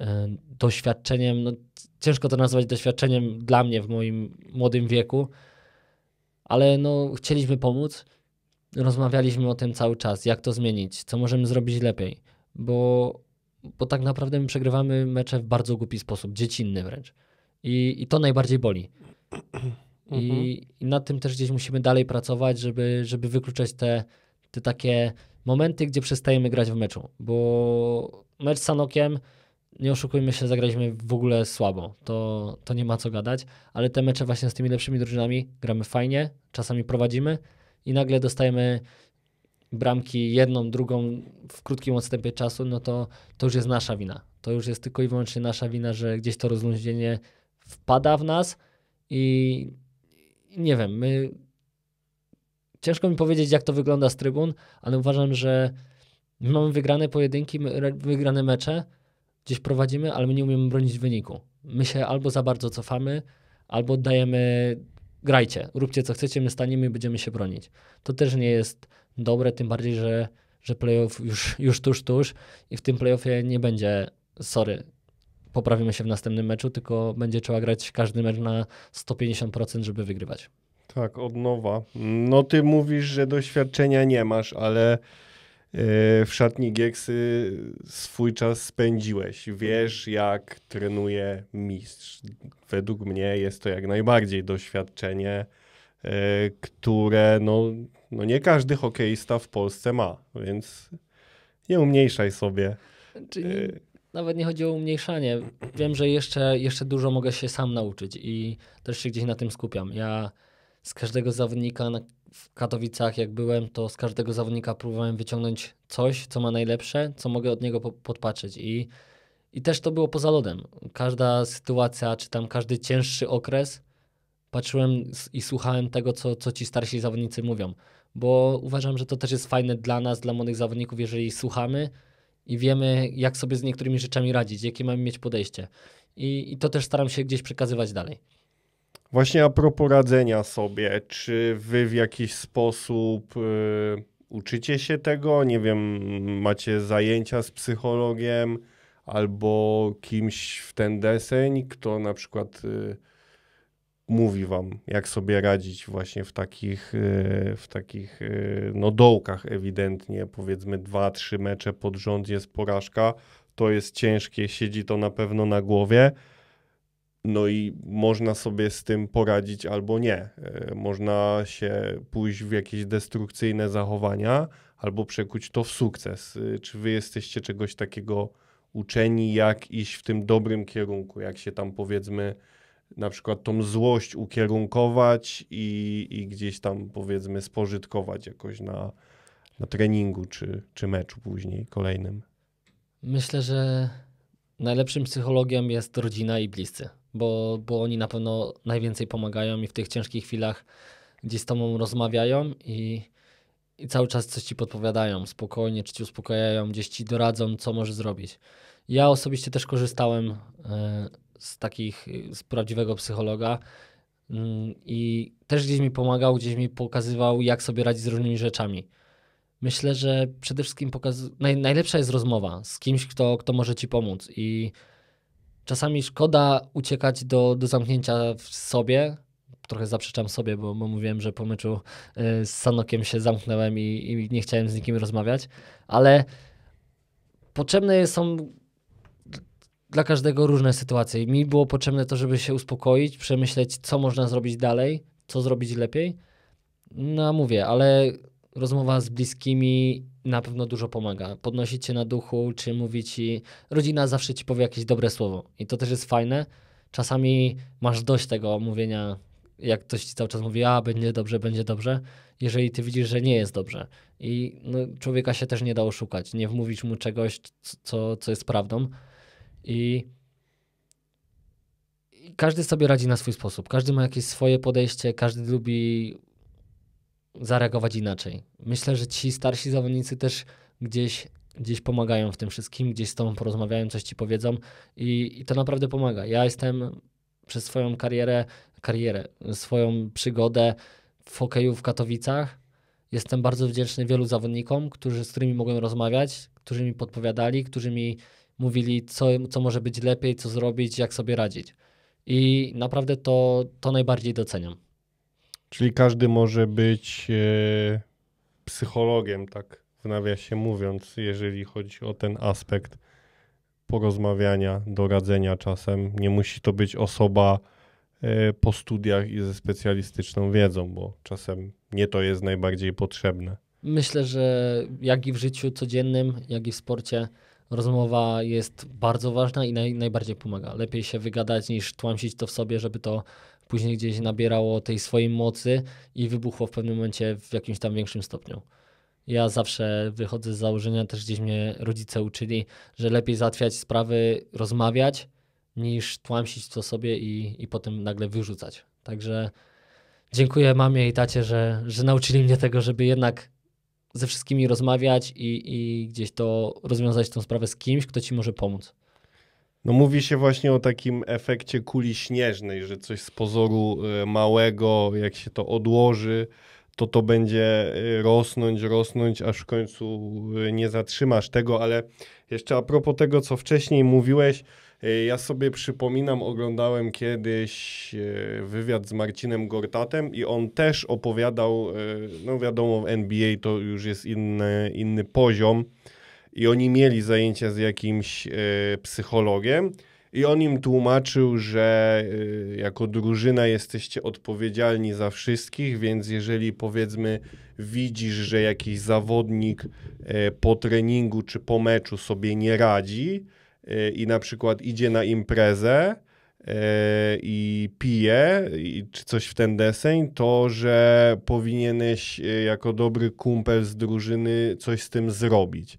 [SPEAKER 2] e, doświadczeniem, no, ciężko to nazwać doświadczeniem dla mnie w moim młodym wieku, ale no, chcieliśmy pomóc rozmawialiśmy o tym cały czas, jak to zmienić, co możemy zrobić lepiej, bo, bo tak naprawdę my przegrywamy mecze w bardzo głupi sposób, dziecinny wręcz. I, i to najbardziej boli. I, mhm. I nad tym też gdzieś musimy dalej pracować, żeby, żeby wykluczać te, te takie momenty, gdzie przestajemy grać w meczu, bo mecz z Sanokiem, nie oszukujmy się, zagraliśmy w ogóle słabo, to, to nie ma co gadać, ale te mecze właśnie z tymi lepszymi drużynami gramy fajnie, czasami prowadzimy, i nagle dostajemy bramki jedną, drugą w krótkim odstępie czasu, no to to już jest nasza wina. To już jest tylko i wyłącznie nasza wina, że gdzieś to rozluźnienie wpada w nas i nie wiem, my ciężko mi powiedzieć, jak to wygląda z trybun, ale uważam, że my mamy wygrane pojedynki, wygrane mecze, gdzieś prowadzimy, ale my nie umiemy bronić wyniku. My się albo za bardzo cofamy, albo oddajemy grajcie, róbcie co chcecie, my staniemy i będziemy się bronić. To też nie jest dobre, tym bardziej, że, że playoff już, już tuż, tuż i w tym playoffie nie będzie, sorry, poprawimy się w następnym meczu, tylko będzie trzeba grać każdy mecz na 150%, żeby wygrywać.
[SPEAKER 1] Tak, od nowa. No ty mówisz, że doświadczenia nie masz, ale E, w szatni Gieksy swój czas spędziłeś. Wiesz, jak trenuje mistrz. Według mnie jest to jak najbardziej doświadczenie, e, które no, no nie każdy hokeista w Polsce ma, więc nie umniejszaj sobie. Czyli
[SPEAKER 2] e, nawet nie chodzi o umniejszanie. Wiem, że jeszcze, jeszcze dużo mogę się sam nauczyć i też się gdzieś na tym skupiam. Ja z każdego zawodnika, na w Katowicach, jak byłem, to z każdego zawodnika próbowałem wyciągnąć coś, co ma najlepsze, co mogę od niego po- podpatrzeć. I, I też to było poza lodem. Każda sytuacja, czy tam każdy cięższy okres, patrzyłem i słuchałem tego, co, co ci starsi zawodnicy mówią. Bo uważam, że to też jest fajne dla nas, dla młodych zawodników, jeżeli słuchamy i wiemy, jak sobie z niektórymi rzeczami radzić, jakie mamy mieć podejście. I, i to też staram się gdzieś przekazywać dalej.
[SPEAKER 1] Właśnie a propos radzenia sobie, czy wy w jakiś sposób y, uczycie się tego? Nie wiem, macie zajęcia z psychologiem albo kimś w ten deseń, kto na przykład y, mówi wam, jak sobie radzić właśnie w takich, y, w takich y, no, dołkach ewidentnie, powiedzmy dwa, trzy mecze pod rząd jest porażka, to jest ciężkie, siedzi to na pewno na głowie no i można sobie z tym poradzić albo nie. E, można się pójść w jakieś destrukcyjne zachowania albo przekuć to w sukces. E, czy wy jesteście czegoś takiego uczeni, jak iść w tym dobrym kierunku, jak się tam powiedzmy na przykład tą złość ukierunkować i, i gdzieś tam powiedzmy spożytkować jakoś na, na treningu czy, czy meczu później kolejnym?
[SPEAKER 2] Myślę, że najlepszym psychologiem jest rodzina i bliscy bo, bo oni na pewno najwięcej pomagają i w tych ciężkich chwilach gdzieś z tobą rozmawiają i, i cały czas coś ci podpowiadają, spokojnie, czy ci uspokajają, gdzieś ci doradzą, co możesz zrobić. Ja osobiście też korzystałem e, z takich, z prawdziwego psychologa mm, i też gdzieś mi pomagał, gdzieś mi pokazywał, jak sobie radzić z różnymi rzeczami. Myślę, że przede wszystkim pokaz... Naj najlepsza jest rozmowa z kimś, kto, kto może ci pomóc i czasami szkoda uciekać do, do zamknięcia w sobie. Trochę zaprzeczam sobie, bo, bo mówiłem, że po meczu y, z Sanokiem się zamknąłem i, i, nie chciałem z nikim rozmawiać, ale potrzebne są dla każdego różne sytuacje. Mi było potrzebne to, żeby się uspokoić, przemyśleć, co można zrobić dalej, co zrobić lepiej. No mówię, ale rozmowa z bliskimi na pewno dużo pomaga. Podnosi cię na duchu, czy mówi ci, rodzina zawsze ci powie jakieś dobre słowo. I to też jest fajne. Czasami masz dość tego mówienia, jak ktoś ci cały czas mówi, a będzie dobrze, będzie dobrze, jeżeli ty widzisz, że nie jest dobrze. I no, człowieka się też nie da oszukać. Nie wmówić mu czegoś, co, co jest prawdą. I każdy sobie radzi na swój sposób. Każdy ma jakieś swoje podejście, każdy lubi zareagować inaczej. Myślę, że ci starsi zawodnicy też gdzieś, gdzieś pomagają w tym wszystkim, gdzieś z tobą porozmawiają, coś ci powiedzą i, i to naprawdę pomaga. Ja jestem przez swoją karierę, karierę, swoją przygodę w hokeju w Katowicach jestem bardzo wdzięczny wielu zawodnikom, którzy, z którymi mogłem rozmawiać, którzy mi podpowiadali, którzy mi mówili, co, co może być lepiej, co zrobić, jak sobie radzić. I naprawdę to, to najbardziej doceniam.
[SPEAKER 1] Czyli każdy może być e, psychologiem, tak w nawiasie mówiąc, jeżeli chodzi o ten aspekt porozmawiania, doradzenia czasem. Nie musi to być osoba e, po studiach i ze specjalistyczną wiedzą, bo czasem nie to jest najbardziej potrzebne.
[SPEAKER 2] Myślę, że jak i w życiu codziennym, jak i w sporcie, rozmowa jest bardzo ważna i naj, najbardziej pomaga. Lepiej się wygadać niż tłamsić to w sobie, żeby to później gdzieś nabierało tej swojej mocy i wybuchło w pewnym momencie w jakimś tam większym stopniu. Ja zawsze wychodzę z założenia, też gdzieś mnie rodzice uczyli, że lepiej załatwiać sprawy, rozmawiać, niż tłamsić to sobie i, i potem nagle wyrzucać. Także dziękuję mamie i tacie, że, że nauczyli mnie tego, żeby jednak ze wszystkimi rozmawiać i, i gdzieś to rozwiązać
[SPEAKER 1] tą sprawę z kimś, kto ci może pomóc. No mówi się właśnie o takim efekcie kuli śnieżnej, że coś z pozoru e, małego, jak się to odłoży, to to będzie e, rosnąć, rosnąć, aż w końcu e, nie zatrzymasz tego, ale jeszcze a propos tego, co wcześniej mówiłeś, ja sobie przypominam, oglądałem kiedyś wywiad z Marcinem Gortatem i on też opowiadał, no wiadomo, w NBA to już jest inny, inny poziom, i oni mieli zajęcia z jakimś y, psychologiem i on im tłumaczył, że y, jako drużyna jesteście odpowiedzialni za wszystkich, więc jeżeli powiedzmy widzisz, że jakiś zawodnik y, po treningu czy po meczu sobie nie radzi i na przykład idzie na imprezę, i pije, czy coś w ten deseń, to że powinieneś jako dobry kumpel z drużyny coś z tym zrobić.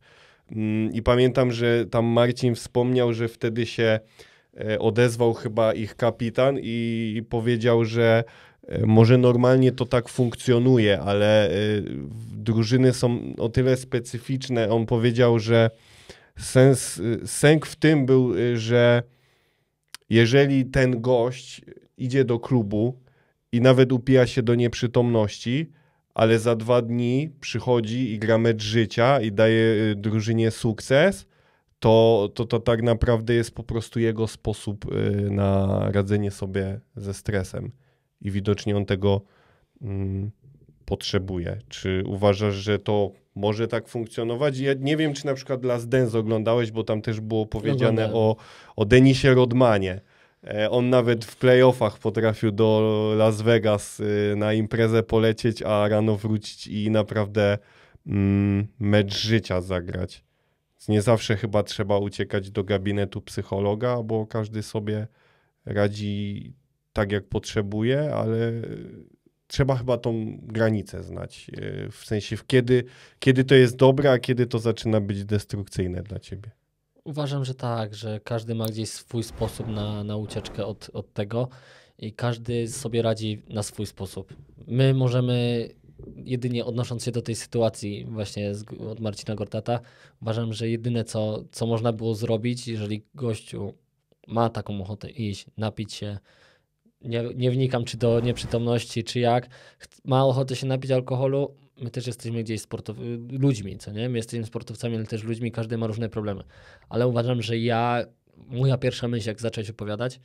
[SPEAKER 1] Mm, I pamiętam, że tam Marcin wspomniał, że wtedy się e, odezwał chyba ich kapitan i powiedział, że e, może normalnie to tak funkcjonuje, ale e, drużyny są o tyle specyficzne. On powiedział, że sens, sęk w tym był, że jeżeli ten gość idzie do klubu i nawet upija się do nieprzytomności, ale za dwa dni przychodzi i gra mecz życia i daje y, drużynie sukces, to, to, to tak naprawdę jest po prostu jego sposób y, na radzenie sobie ze stresem. I widocznie on tego mm, potrzebuje. Czy uważasz, że to może tak funkcjonować? Ja nie wiem, czy na przykład dla Dance oglądałeś, bo tam też było powiedziane o, o Denisie Rodmanie E, on nawet w playoffach potrafił do Las Vegas e, na imprezę polecieć, a rano wrócić i naprawdę mm, mecz życia zagrać. Więc nie zawsze chyba trzeba uciekać do gabinetu psychologa, bo każdy sobie radzi tak, jak potrzebuje, ale trzeba chyba tą granicę znać. E, w sensie, kiedy, kiedy to jest dobre, a kiedy to zaczyna być destrukcyjne dla ciebie.
[SPEAKER 2] Uważam, że tak, że każdy ma gdzieś swój sposób na, na ucieczkę od, od tego i każdy sobie radzi na swój sposób. My możemy, jedynie odnosząc się do tej sytuacji właśnie z, od Marcina Gortata, uważam, że jedyne co, co można było zrobić, jeżeli gościu ma taką ochotę iść, napić się, nie, nie wnikam czy do nieprzytomności, czy jak, ma ochotę się napić alkoholu, my też jesteśmy gdzieś sportow- ludźmi, co nie? My jesteśmy sportowcami, ale też ludźmi, każdy ma różne problemy. Ale uważam, że ja, moja pierwsza myśl, jak zacząć opowiadać,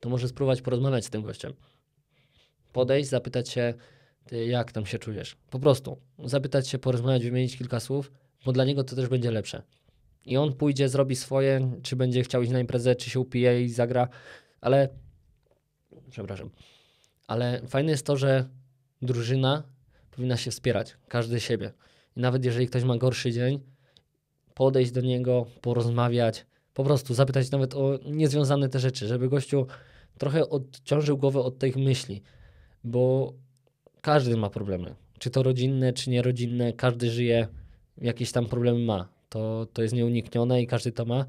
[SPEAKER 2] to może spróbować porozmawiać z tym gościem. Podejść, zapytać się, jak tam się czujesz. Po prostu zapytać się, porozmawiać, wymienić kilka słów, bo dla niego to też będzie lepsze. I on pójdzie, zrobi swoje, czy będzie chciał iść na imprezę, czy się upije i zagra, ale. Przepraszam. Ale fajne jest to, że drużyna powinna się wspierać, każdy siebie. I nawet jeżeli ktoś ma gorszy dzień, podejść do niego, porozmawiać, po prostu zapytać nawet o niezwiązane te rzeczy, żeby gościu trochę odciążył głowę od tych myśli, bo każdy ma problemy. Czy to rodzinne, czy nierodzinne, każdy żyje, jakieś tam problemy ma. To, to jest nieuniknione i każdy to ma,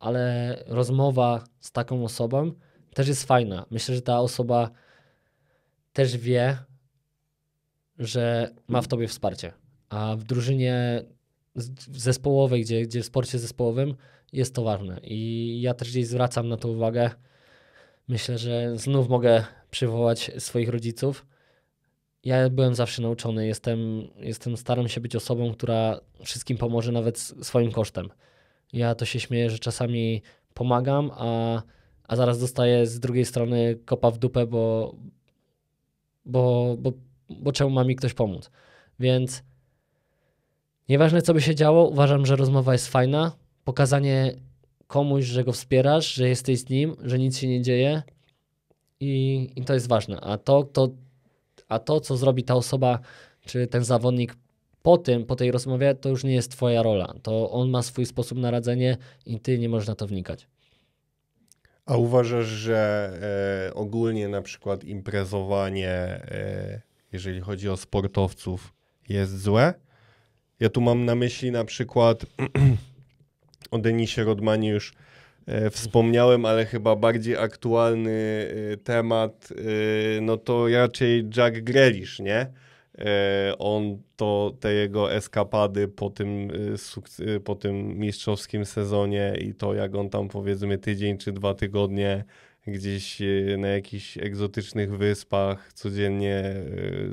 [SPEAKER 2] ale rozmowa z taką osobą też jest fajna. Myślę, że ta osoba też wie, że ma w tobie wsparcie. A w drużynie zespołowej, gdzie, gdzie w sporcie zespołowym jest to ważne. I ja też gdzieś zwracam na to uwagę. Myślę, że znów mogę przywołać swoich rodziców. Ja byłem zawsze nauczony, jestem, jestem staram się być osobą, która wszystkim pomoże nawet swoim kosztem. Ja to się śmieję, że czasami pomagam, a, a zaraz dostaję z drugiej strony kopa w dupę, bo, bo, bo bo czemu ma mi ktoś pomóc? Więc nieważne co by się działo, uważam, że rozmowa jest fajna. Pokazanie komuś, że go wspierasz, że jesteś z nim, że nic się nie dzieje i, i to jest ważne. A to, to, a to, co zrobi ta osoba czy ten zawodnik po tym, po tej rozmowie, to już nie jest twoja rola. To on ma swój sposób na radzenie i ty nie możesz na to wnikać.
[SPEAKER 1] A uważasz, że e, ogólnie na przykład imprezowanie e, jeżeli chodzi o sportowców, jest złe. Ja tu mam na myśli na przykład o Denisie Rodmanie już e, wspomniałem, ale chyba bardziej aktualny e, temat, e, no to raczej Jack Grealish, nie? E, on to, te jego eskapady po tym, e, e, po tym mistrzowskim sezonie i to jak on tam powiedzmy tydzień czy dwa tygodnie gdzieś e, na jakichś egzotycznych wyspach, codziennie e,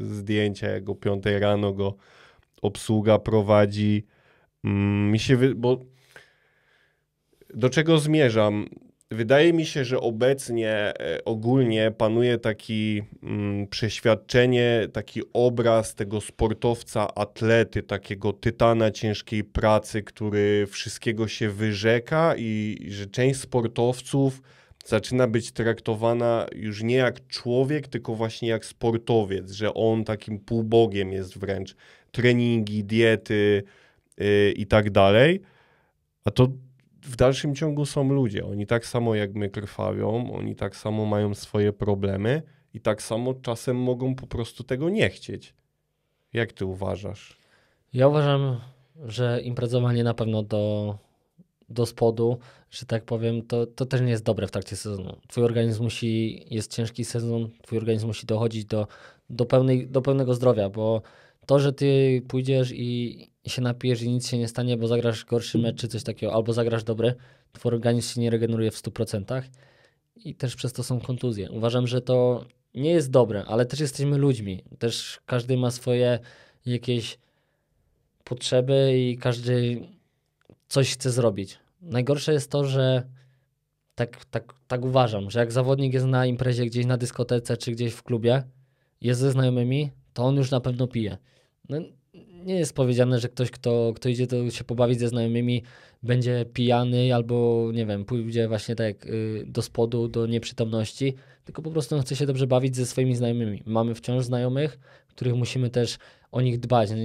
[SPEAKER 1] zdjęcia, jak o 5 rano go obsługa prowadzi. Mm, mi się, wy... bo do czego zmierzam? Wydaje mi się, że obecnie e, ogólnie panuje taki mm, przeświadczenie, taki obraz tego sportowca, atlety, takiego tytana ciężkiej pracy, który wszystkiego się wyrzeka i że część sportowców zaczyna być traktowana już nie jak człowiek, tylko właśnie jak sportowiec, że on takim półbogiem jest wręcz. Treningi, diety yy, i tak dalej. A to w dalszym ciągu są ludzie. Oni tak samo jak my krwawią, oni tak samo mają swoje problemy i tak samo czasem mogą po prostu tego nie chcieć. Jak ty uważasz?
[SPEAKER 2] Ja uważam, że imprezowanie na pewno do, do spodu że tak powiem, to, to też nie jest dobre w trakcie sezonu. Twój organizm musi, jest ciężki sezon, twój organizm musi dochodzić do, do, pełnej, do pełnego zdrowia, bo to, że ty pójdziesz i, się napijesz i nic się nie stanie, bo zagrasz gorszy mecz czy coś takiego, albo zagrasz dobry, twój organizm się nie regeneruje w 100% i też przez to są kontuzje. Uważam, że to nie jest dobre, ale też jesteśmy ludźmi. Też każdy ma swoje jakieś potrzeby i każdy coś chce zrobić najgorsze jest to, że tak, tak, tak uważam, że jak zawodnik jest na imprezie gdzieś na dyskotece czy gdzieś w klubie, jest ze znajomymi, to on już na pewno pije. No, nie jest powiedziane, że ktoś, kto, kto idzie to się pobawić ze znajomymi, będzie pijany albo, nie wiem, pójdzie właśnie tak y, do spodu, do nieprzytomności, tylko po prostu chce się dobrze bawić ze swoimi znajomymi. Mamy wciąż znajomych, których musimy też o nich dbać. No,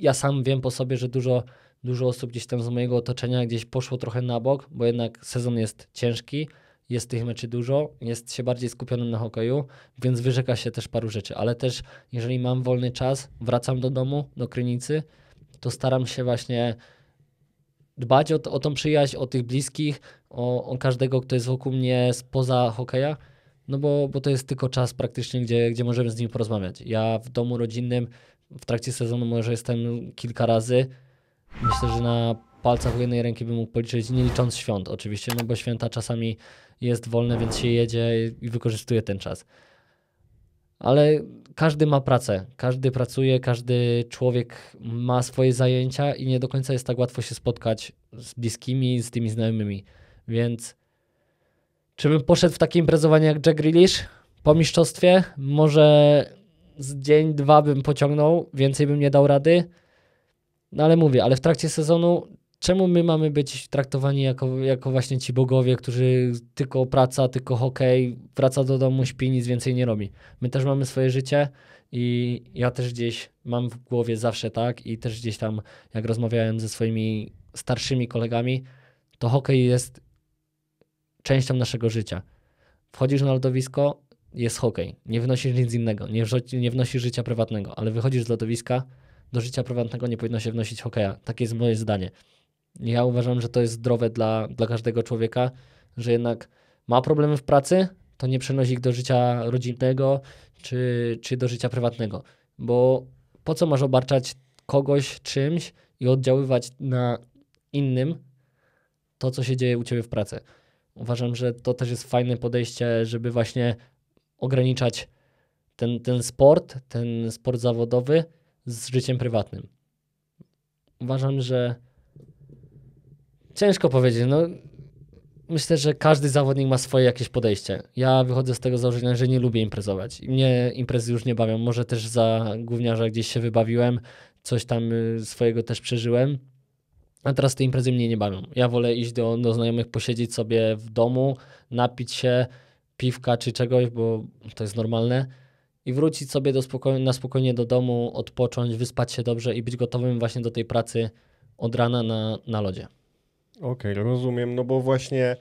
[SPEAKER 2] ja sam wiem po sobie, że dużo Dużo osób gdzieś tam z mojego otoczenia gdzieś poszło trochę na bok, bo jednak sezon jest ciężki, jest tych meczy dużo, jest się bardziej skupionym na hokeju, więc wyrzeka się też paru rzeczy. Ale też, jeżeli mam wolny czas, wracam do domu, do krynicy, to staram się właśnie dbać o, o tą przyjaźń, o tych bliskich, o, o każdego, kto jest wokół mnie spoza hokeja, no bo, bo to jest tylko czas praktycznie, gdzie, gdzie możemy z nim porozmawiać. Ja w domu rodzinnym w trakcie sezonu może jestem kilka razy, Myślę, że na palcach jednej ręki bym mógł policzyć, nie licząc świąt oczywiście, no bo święta czasami jest wolne, więc się jedzie i wykorzystuje ten czas. Ale każdy ma pracę, każdy pracuje, każdy człowiek ma swoje zajęcia i nie do końca jest tak łatwo się spotkać z bliskimi, z tymi znajomymi. Więc czy bym poszedł w takie imprezowanie jak Jack Grealish po mistrzostwie? Może z dzień, dwa bym pociągnął, więcej bym nie dał rady, no ale mówię, ale w trakcie sezonu czemu my mamy być traktowani jako, jako właśnie ci bogowie, którzy tylko praca, tylko hokej, wraca do domu, śpi, nic więcej nie robi. My też mamy swoje życie i ja też gdzieś mam w głowie zawsze tak i też gdzieś tam, jak rozmawiałem ze swoimi starszymi kolegami, to hokej jest częścią naszego życia. Wchodzisz na lodowisko, jest hokej. Nie wnosisz nic innego, nie, nie wnosisz życia prywatnego, ale wychodzisz z lodowiska, do życia prywatnego nie powinno się wnosić hokeja. Takie jest moje zdanie. Ja uważam, że to jest zdrowe dla, dla każdego człowieka, że jednak ma problemy w pracy, to nie przenosi ich do życia rodzinnego czy, czy do życia prywatnego. Bo po co masz obarczać kogoś czymś i oddziaływać na innym to, co się dzieje u ciebie w pracy? Uważam, że to też jest fajne podejście, żeby właśnie ograniczać ten, ten sport, ten sport zawodowy z życiem prywatnym. Uważam, że ciężko powiedzieć. No, myślę, że każdy zawodnik ma swoje jakieś podejście. Ja wychodzę z tego założenia, że nie lubię imprezować. Mnie imprezy już nie bawią. Może też za gówniarza gdzieś się wybawiłem, coś tam y, swojego też przeżyłem. A teraz te imprezy mnie nie bawią. Ja wolę iść do, do znajomych, posiedzieć sobie w domu, napić się piwka czy czegoś, bo to jest normalne i wrócić sobie do na spokojnie do domu, odpocząć, wyspać się dobrze i być gotowym właśnie do tej pracy od rana na, na lodzie.
[SPEAKER 1] Okej, okay, rozumiem, no bo właśnie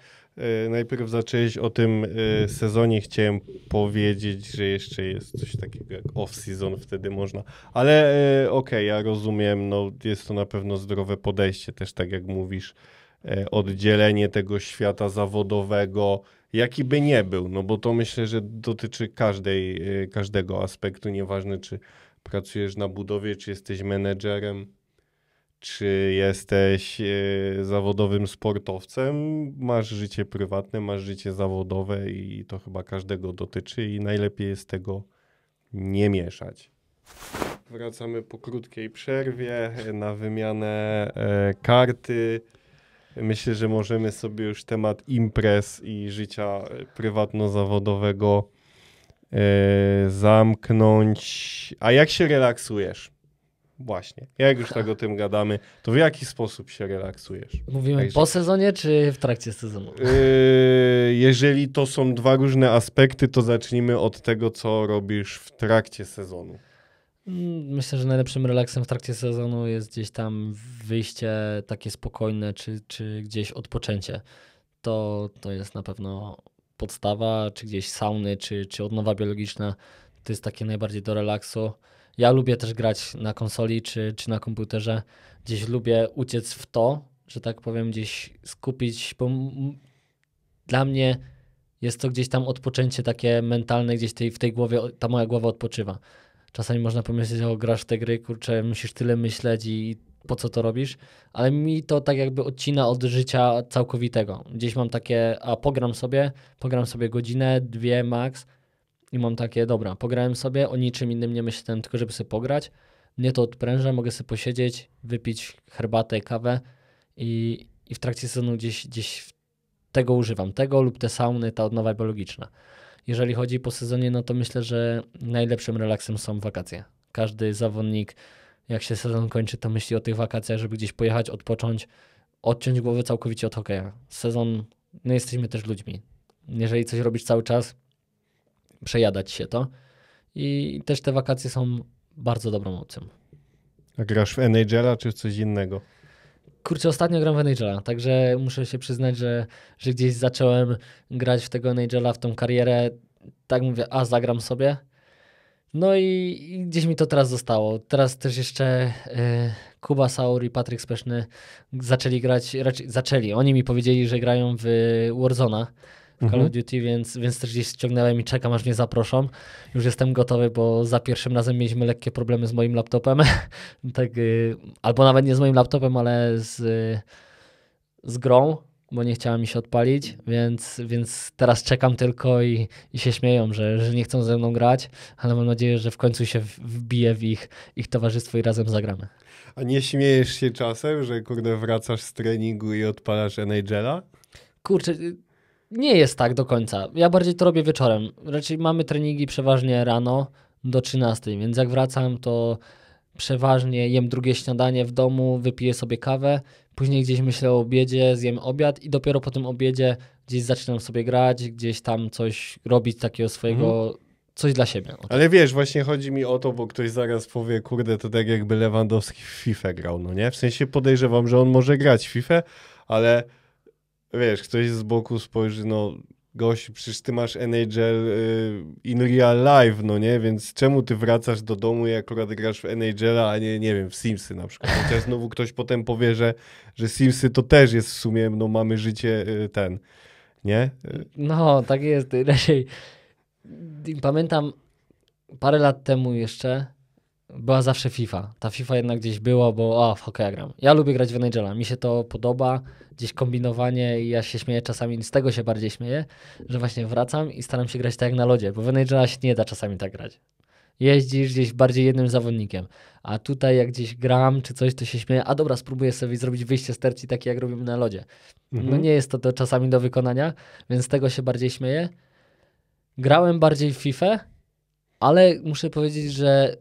[SPEAKER 1] y, najpierw zacząłeś o tym y, sezonie, chciałem powiedzieć, że jeszcze jest coś takiego jak off-season, wtedy można, ale y, okej, okay, ja rozumiem, no jest to na pewno zdrowe podejście też, tak jak mówisz, y, oddzielenie tego świata zawodowego jaki by nie był, no bo to myślę, że dotyczy każdej, y, każdego aspektu, nieważne czy pracujesz na budowie, czy jesteś menedżerem, czy jesteś y, zawodowym sportowcem, masz życie prywatne, masz życie zawodowe i to chyba każdego dotyczy i najlepiej jest tego nie mieszać. Wracamy po krótkiej przerwie na wymianę e, karty. Myślę, że możemy sobie już temat imprez i życia e, prywatno-zawodowego e, zamknąć. A jak się relaksujesz? Właśnie. Jak już tak o tym gadamy, to w jaki sposób się relaksujesz? Mówimy Także... po sezonie czy w trakcie sezonu? Yy, jeżeli to są dwa różne aspekty, to zacznijmy od tego, co robisz w trakcie sezonu.
[SPEAKER 2] Mm, myślę, że najlepszym relaksem w trakcie sezonu jest gdzieś tam wyjście takie spokojne, czy, czy gdzieś odpoczęcie. To, to jest na pewno podstawa, czy gdzieś sauny, czy, czy odnowa biologiczna. To jest takie najbardziej do relaksu. Ja lubię też grać na konsoli, czy, czy na komputerze. Gdzieś lubię uciec w to, że tak powiem, gdzieś skupić, bo dla mnie jest to gdzieś tam odpoczęcie takie mentalne, gdzieś tej, w tej głowie, ta moja głowa odpoczywa. Czasami można pomyśleć, o grasz w te gry, kurczę, musisz tyle myśleć i po co to robisz, ale mi to tak jakby odcina od życia całkowitego. Gdzieś mam takie, a pogram sobie, pogram sobie godzinę, dwie max i mam takie, dobra, pograłem sobie, o niczym innym nie myślę, tylko żeby sobie pograć. Mnie to odpręża, mogę sobie posiedzieć, wypić herbatę, kawę i, i w trakcie sezonu gdzieś, gdzieś tego używam, tego lub te sauny, ta odnowa biologiczna. Jeżeli chodzi po sezonie, no to myślę, że najlepszym relaksem są wakacje. Każdy zawodnik, jak się sezon kończy, to myśli o tych wakacjach, żeby gdzieś pojechać, odpocząć, odciąć głowę całkowicie od hokeja. Sezon, no jesteśmy też ludźmi. Jeżeli coś robisz cały czas, przejadać się to. I też te wakacje są bardzo dobrą
[SPEAKER 1] opcją. A grasz w nhl czy w coś innego?
[SPEAKER 2] Kurczę, ostatnio gram w Angela, także muszę się przyznać, że, że gdzieś zacząłem grać w tego Angela, w tą karierę. Tak mówię, a zagram sobie. No i, i gdzieś mi to teraz zostało. Teraz też jeszcze y, Kuba Saur i Patryk Speszny zaczęli grać, raczej zaczęli. Oni mi powiedzieli, że grają w Warzona w Call of mhm. Duty, więc, więc też gdzieś ściągnęłem i czekam, aż mnie zaproszą. Już jestem gotowy, bo za pierwszym razem mieliśmy lekkie problemy z moim laptopem. tak, y, albo nawet nie z moim laptopem, ale z, y, z grą, bo nie chciała mi się odpalić, więc, więc teraz czekam tylko i, i się śmieją, że, że nie chcą ze mną grać, ale mam nadzieję, że w końcu się wbiję w ich, ich towarzystwo i razem zagramy.
[SPEAKER 1] A nie śmiejesz się czasem, że kurde wracasz z treningu i odpalasz Nigela?
[SPEAKER 2] Kurczę, nie jest tak do końca. Ja bardziej to robię wieczorem. Raczej mamy treningi przeważnie rano do 13, więc jak wracam, to przeważnie jem drugie śniadanie w domu, wypiję sobie kawę, później gdzieś myślę o obiedzie, zjem obiad i dopiero po tym obiedzie gdzieś zaczynam sobie grać, gdzieś tam coś robić takiego swojego. Mhm coś dla siebie. Tak.
[SPEAKER 1] Ale wiesz, właśnie chodzi mi o to, bo ktoś zaraz powie, kurde, to tak jakby Lewandowski w FIFA grał, no nie? W sensie podejrzewam, że on może grać w FIFA, ale wiesz, ktoś z boku spojrzy, no gość, przecież ty masz NHL y, in real life, no nie? Więc czemu ty wracasz do domu i akurat grasz w NHL'a, a nie, nie wiem, w Simsy na przykład. Chociaż znowu ktoś potem powie, że, że Simsy to też jest w sumie, no mamy życie y, ten, nie?
[SPEAKER 2] No, tak jest. Raczej pamiętam parę lat temu jeszcze była zawsze FIFA. Ta FIFA jednak gdzieś była, bo o, w hokeja gram. Ja lubię grać w Nigela, mi się to podoba, gdzieś kombinowanie i ja się śmieję czasami, z tego się bardziej śmieję, że właśnie wracam i staram się grać tak jak na lodzie, bo w Nigela się nie da czasami tak grać. Jeździsz gdzieś bardziej jednym zawodnikiem, a tutaj jak gdzieś gram czy coś, to się śmieję, a dobra, spróbuję sobie zrobić wyjście z tercji takie jak robimy na lodzie. No mhm. No nie jest to, to czasami do wykonania, więc z tego się bardziej śmieję. Grałem bardziej w FIFA, ale muszę powiedzieć, że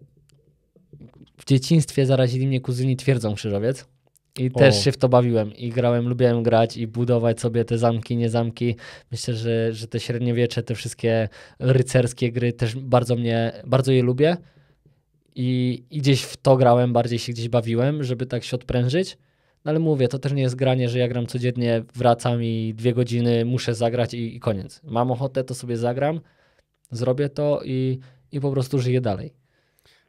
[SPEAKER 2] w dzieciństwie zarazili mnie kuzyni twierdzą krzyżowiec. I o. też się w to bawiłem i grałem, lubiłem grać i budować sobie te zamki, niezamki. Myślę, że, że te średniowiecze, te wszystkie rycerskie gry też bardzo mnie, bardzo je lubię. I, I gdzieś w to grałem, bardziej się gdzieś bawiłem, żeby tak się odprężyć. No ale mówię, to też nie jest granie, że ja gram codziennie, wracam i dwie godziny muszę zagrać i, i koniec. Mam ochotę, to sobie zagram, zrobię to i, i po prostu żyję dalej.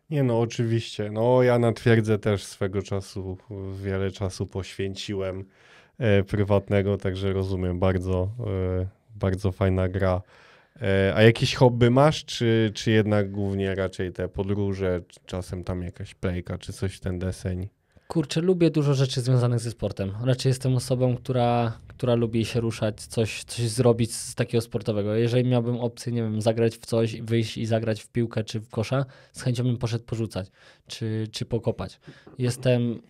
[SPEAKER 1] Nie no, oczywiście. No ja na twierdzę też swego czasu, wiele czasu poświęciłem e, prywatnego, także rozumiem, bardzo, e, bardzo fajna gra. E, a jakieś hobby masz, czy, czy jednak głównie raczej te podróże, czasem tam jakaś playka, czy coś w ten deseń?
[SPEAKER 2] Kurczę, lubię dużo rzeczy związanych ze sportem. Raczej jestem osobą, która która lubi się ruszać, coś, coś zrobić z takiego sportowego. Jeżeli miałbym opcję, nie wiem, zagrać w coś, wyjść i zagrać w piłkę czy w kosza, z chęcią bym poszedł porzucać czy, czy pokopać. Jestem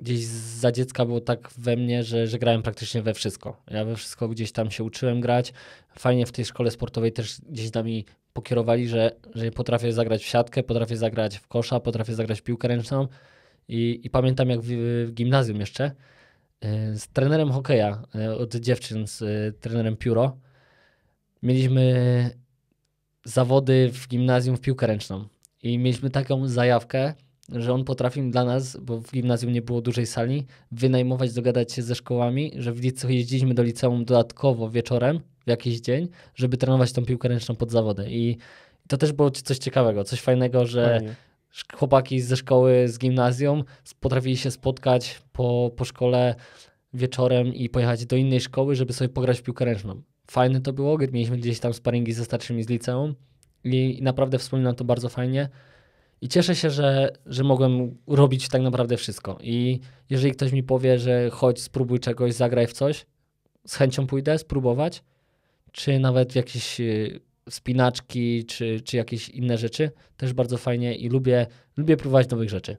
[SPEAKER 2] gdzieś za dziecka było tak we mnie, że, że grałem praktycznie we wszystko. Ja we wszystko gdzieś tam się uczyłem grać. Fajnie w tej szkole sportowej też gdzieś tam mi pokierowali, że, że potrafię zagrać w siatkę, potrafię zagrać w kosza, potrafię zagrać w piłkę ręczną. I, i pamiętam jak w, w gimnazjum jeszcze, E, z trenerem hokeja e, od dziewczyn, z e, trenerem Pióro. Mieliśmy zawody w gimnazjum w piłkę ręczną i mieliśmy taką zajawkę, że on potrafił dla nas, bo w gimnazjum nie było dużej sali, wynajmować, dogadać się ze szkołami, że w liceum jeździliśmy do liceum dodatkowo wieczorem w jakiś dzień, żeby trenować tą piłkę ręczną pod zawody. I to też było coś ciekawego, coś fajnego, że Fajnie chłopaki ze szkoły, z gimnazjum potrafili się spotkać po, po szkole wieczorem i pojechać do innej szkoły, żeby sobie pograć w piłkę ręczną. Fajne to było, mieliśmy gdzieś tam sparingi ze starszymi z liceum i naprawdę wspominam to bardzo fajnie. I cieszę się, że, że mogłem robić tak naprawdę wszystko. I jeżeli ktoś mi powie, że chodź, spróbuj czegoś, zagraj w coś, z chęcią pójdę spróbować, czy nawet w jakiś y, spinaczki czy, czy jakieś inne rzeczy. Też bardzo fajnie i lubię, lubię próbować nowych rzeczy.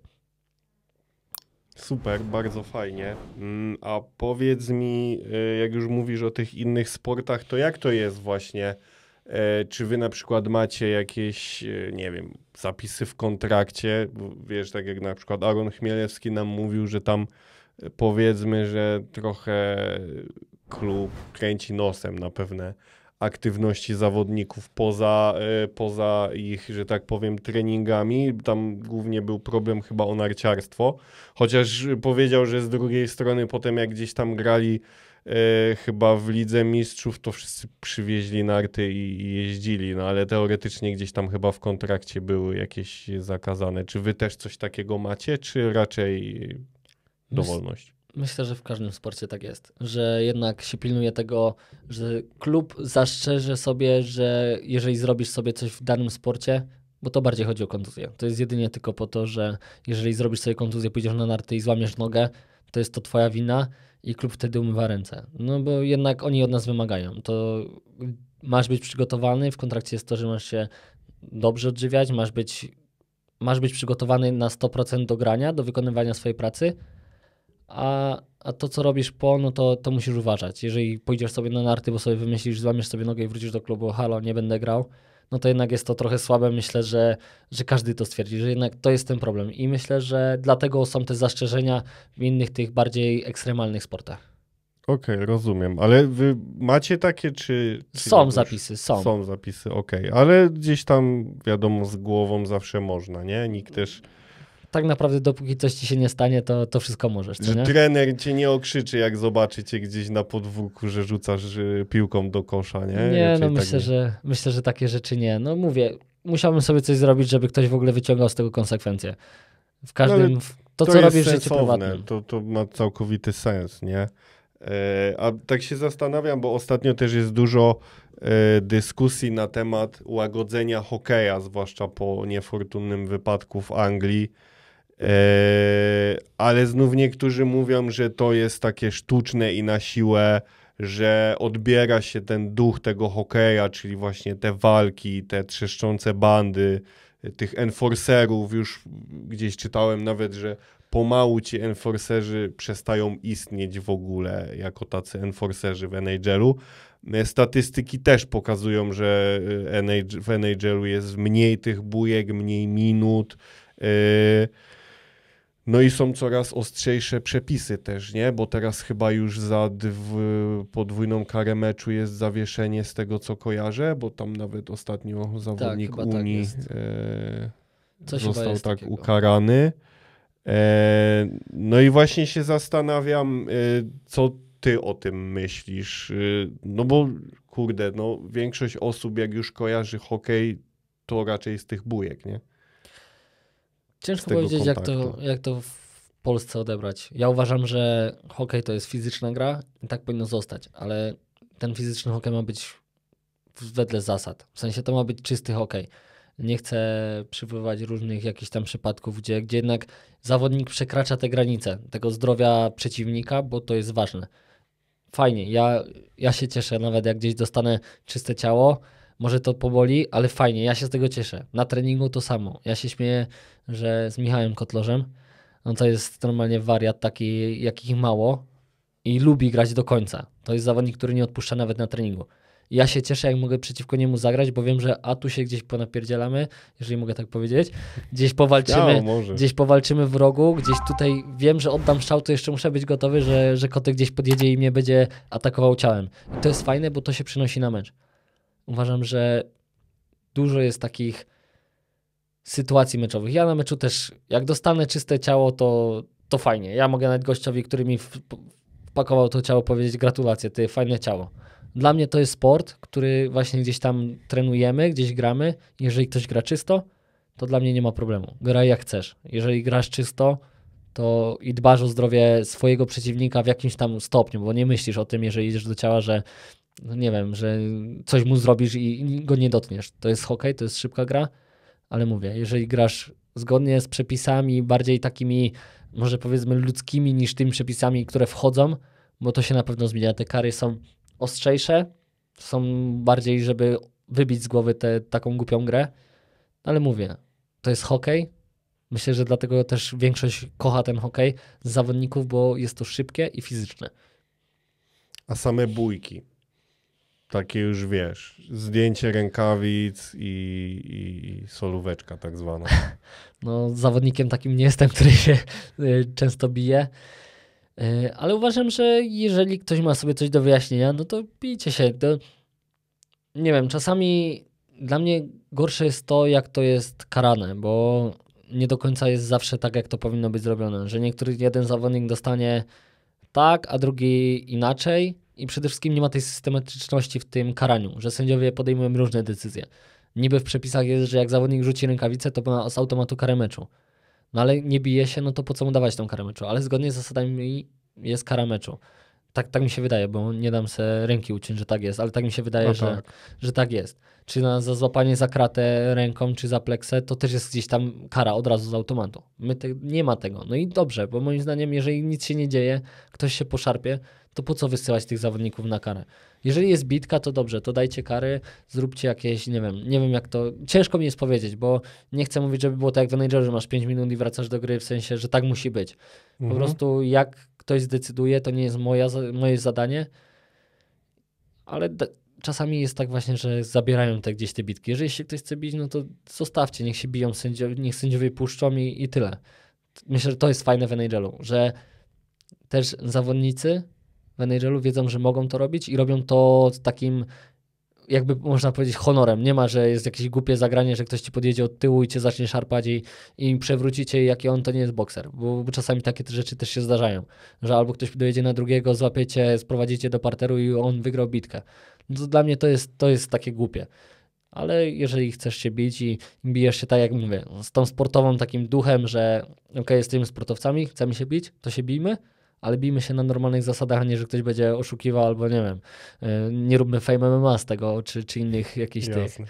[SPEAKER 1] Super, bardzo fajnie. Mm, a powiedz mi, e, jak już mówisz o tych innych sportach, to jak to jest właśnie? E, czy wy na przykład macie jakieś, e, nie wiem, zapisy w kontrakcie? Wiesz, tak jak na przykład Aaron Chmielewski nam mówił, że tam powiedzmy, że trochę klub kręci nosem na pewne aktywności zawodników poza, e, poza ich, że tak powiem, treningami. Tam głównie był problem chyba o narciarstwo, chociaż powiedział, że z drugiej strony potem jak gdzieś tam grali E, chyba w Lidze Mistrzów to wszyscy przywieźli narty i, i jeździli, no ale teoretycznie gdzieś tam chyba w kontrakcie były jakieś zakazane. Czy wy też coś takiego macie, czy raczej dowolność?
[SPEAKER 2] Myślę, że w każdym sporcie tak jest, że jednak się pilnuje tego, że klub zastrzeże sobie, że jeżeli zrobisz sobie coś w danym sporcie, bo to bardziej chodzi o kontuzję. To jest jedynie tylko po to, że jeżeli zrobisz sobie kontuzję, pójdziesz na narty i złamiesz nogę, to jest to twoja wina i klub wtedy umywa ręce. No bo jednak oni od nas wymagają. To masz być przygotowany, w kontrakcie jest to, że masz się dobrze odżywiać, masz być, masz być przygotowany na 100% do grania, do wykonywania swojej pracy, a, a to, co robisz po, no to, to musisz uważać. Jeżeli pójdziesz sobie na narty, bo sobie wymyślisz, złamiesz sobie nogę i wrócisz do klubu, halo, nie będę grał, no to jednak jest to trochę słabe. Myślę, że, że każdy to stwierdzi, że jednak to jest ten problem. I myślę, że dlatego są te zastrzeżenia w innych tych bardziej ekstremalnych
[SPEAKER 1] sportach. Okej, okay, rozumiem, ale wy macie takie, czy. czy są zapisy, są. Są zapisy, okej, okay. ale gdzieś tam, wiadomo, z głową zawsze można, nie? Nikt też
[SPEAKER 2] tak naprawdę dopóki coś ci się nie stanie, to, to wszystko możesz. Że nie?
[SPEAKER 1] trener cię nie okrzyczy, jak zobaczy cię gdzieś na podwórku, że rzucasz y, piłką do kosza, nie? Nie, no, Raczej no myślę, nie.
[SPEAKER 2] Że, myślę, że takie rzeczy nie. No mówię, musiałbym sobie coś zrobić, żeby ktoś w ogóle wyciągał z tego konsekwencje.
[SPEAKER 1] W no, każdym, no, to, to, co robisz w życiu prywatnym. To, to ma całkowity sens, nie? E, a tak się zastanawiam, bo ostatnio też jest dużo e, dyskusji na temat łagodzenia hokeja, zwłaszcza po niefortunnym wypadku w Anglii E, ale znów niektórzy mówią, że to jest takie sztuczne i na siłę, że odbiera się ten duch tego hokeja, czyli właśnie te walki, te trzeszczące bandy, e, tych enforcerów. Już gdzieś czytałem nawet, że pomału ci enforcerzy przestają istnieć w ogóle jako tacy enforcerzy w NHL-u. E, statystyki też pokazują, że w NHL-u jest mniej tych bujek, mniej minut. Yy, no i są coraz ostrzejsze przepisy też, nie? Bo teraz chyba już za podwójną karę meczu jest zawieszenie z tego, co kojarzę, bo tam nawet ostatnio zawodnik tak, Unii tak e, został tak takiego. ukarany. E, no i właśnie się zastanawiam, e, co ty o tym myślisz? E, no bo kurde, no większość osób jak już kojarzy hokej, to raczej z tych bujek, nie?
[SPEAKER 2] Ciężko powiedzieć, jak to, jak to w Polsce odebrać. Ja uważam, że hokej to jest fizyczna gra i tak powinno zostać, ale ten fizyczny hokej ma być wedle zasad. W sensie to ma być czysty hokej. Nie chcę przywoływać różnych jakichś tam przypadków, gdzie, gdzie jednak zawodnik przekracza te granice tego zdrowia przeciwnika, bo to jest ważne. Fajnie, ja, ja się cieszę nawet jak gdzieś dostanę czyste ciało, może to poboli, ale fajnie, ja się z tego cieszę. Na treningu to samo. Ja się śmieję, że z Michałem Kotlorzem, on no to jest normalnie wariat taki, jakich mało i lubi grać do końca. To jest zawodnik, który nie odpuszcza nawet na treningu. Ja się cieszę, jak mogę przeciwko niemu zagrać, bo wiem, że a tu się gdzieś ponapierdzielamy, jeżeli mogę tak powiedzieć. Gdzieś powalczymy, gdzieś powalczymy w rogu, gdzieś tutaj wiem, że oddam strzał, to jeszcze muszę być gotowy, że, że koty gdzieś podjedzie i mnie będzie atakował ciałem. I to jest fajne, bo to się przynosi na mecz uważam, że dużo jest takich sytuacji meczowych. Ja na meczu też, jak dostanę czyste ciało, to, to fajnie. Ja mogę nawet gościowi, który mi wpakował to ciało, powiedzieć gratulacje, ty fajne ciało. Dla mnie to jest sport, który właśnie gdzieś tam trenujemy, gdzieś gramy. Jeżeli ktoś gra czysto, to dla mnie nie ma problemu. Graj jak chcesz. Jeżeli grasz czysto, to i dbasz o zdrowie swojego przeciwnika w jakimś tam stopniu, bo nie myślisz o tym, jeżeli idziesz do ciała, że no nie wiem, że coś mu zrobisz i go nie dotkniesz. To jest hokej, to jest szybka gra, ale mówię, jeżeli grasz zgodnie z przepisami, bardziej takimi, może powiedzmy, ludzkimi niż tymi przepisami, które wchodzą, bo to się na pewno zmienia. Te kary są ostrzejsze, są bardziej, żeby wybić z głowy tę taką głupią grę, ale mówię, to jest hokej. Myślę, że dlatego też większość kocha ten hokej z zawodników, bo jest to szybkie i fizyczne.
[SPEAKER 1] A same bójki takie już wiesz, zdjęcie rękawic i, i solóweczka tak zwana.
[SPEAKER 2] No, zawodnikiem takim nie jestem, który się e, często bije. E, ale uważam, że jeżeli ktoś ma sobie coś do wyjaśnienia, no to bijcie się. To, nie wiem, czasami dla mnie gorsze jest to, jak to jest karane, bo nie do końca jest zawsze tak, jak to powinno być zrobione. Że niektóry jeden zawodnik dostanie tak, a drugi inaczej i przede wszystkim nie ma tej systematyczności w tym karaniu, że sędziowie podejmują różne decyzje. Niby w przepisach jest, że jak zawodnik rzuci rękawicę, to ma z automatu karę meczu. No ale nie bije się, no to po co mu dawać tą karę meczu? Ale zgodnie z zasadami jest kara meczu. Tak, tak mi się wydaje, bo nie dam sobie ręki uciąć, że tak jest, ale tak mi się wydaje, no tak. Że, że tak jest czy na, za złapanie za kratę ręką, czy za pleksę, to też jest gdzieś tam kara od razu z automatu. My te, nie ma tego. No i dobrze, bo moim zdaniem, jeżeli nic się nie dzieje, ktoś się poszarpie, to po co wysyłać tych zawodników na karę? Jeżeli jest bitka, to dobrze, to dajcie kary, zróbcie jakieś, nie wiem, nie wiem jak to, ciężko mi jest powiedzieć, bo nie chcę mówić, żeby było tak jak w Nigerze, masz 5 minut i wracasz do gry, w sensie, że tak musi być. Po mhm. prostu jak ktoś zdecyduje, to nie jest moja, moje zadanie, ale czasami jest tak właśnie, że zabierają te gdzieś te bitki. Jeżeli się ktoś chce bić, no to zostawcie, niech się biją sędziowie, niech sędziowie puszczą i, i tyle. Myślę, że to jest fajne w nhl że też zawodnicy w nhl wiedzą, że mogą to robić i robią to z takim jakby można powiedzieć honorem. Nie ma, że jest jakieś głupie zagranie, że ktoś ci podjedzie od tyłu i cię zacznie szarpać i, i przewrócicie, jaki on to nie jest bokser. Bo, bo czasami takie te rzeczy też się zdarzają, że albo ktoś dojedzie na drugiego, złapiecie, sprowadzicie do parteru i on wygrał bitkę no dla mnie to jest, to jest takie głupie. Ale jeżeli chcesz się bić i bijesz się tak, jak mówię, z tą sportową takim duchem, że ok, jesteśmy sportowcami, chcemy się bić, to się bijmy, ale bijmy się na normalnych zasadach, a nie, że ktoś będzie oszukiwał albo nie wiem, e, nie róbmy fame MMA z tego, czy, czy innych jakichś Jasne. tych.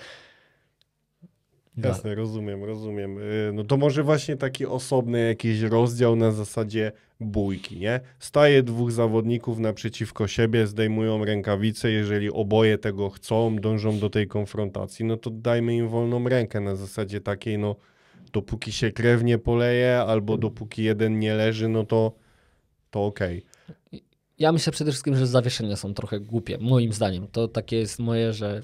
[SPEAKER 2] Tak. Jasne,
[SPEAKER 1] rozumiem, rozumiem. Y, no to może właśnie taki osobny jakiś rozdział na zasadzie bójki, nie? Staje dwóch zawodników naprzeciwko siebie, zdejmują rękawice, jeżeli oboje tego chcą, dążą do tej konfrontacji, no to dajmy im wolną rękę na zasadzie takiej, no dopóki się krew nie poleje albo dopóki jeden nie leży, no to to okej. Okay.
[SPEAKER 2] Ja myślę przede wszystkim, że zawieszenia są trochę głupie, moim zdaniem. To takie jest moje, że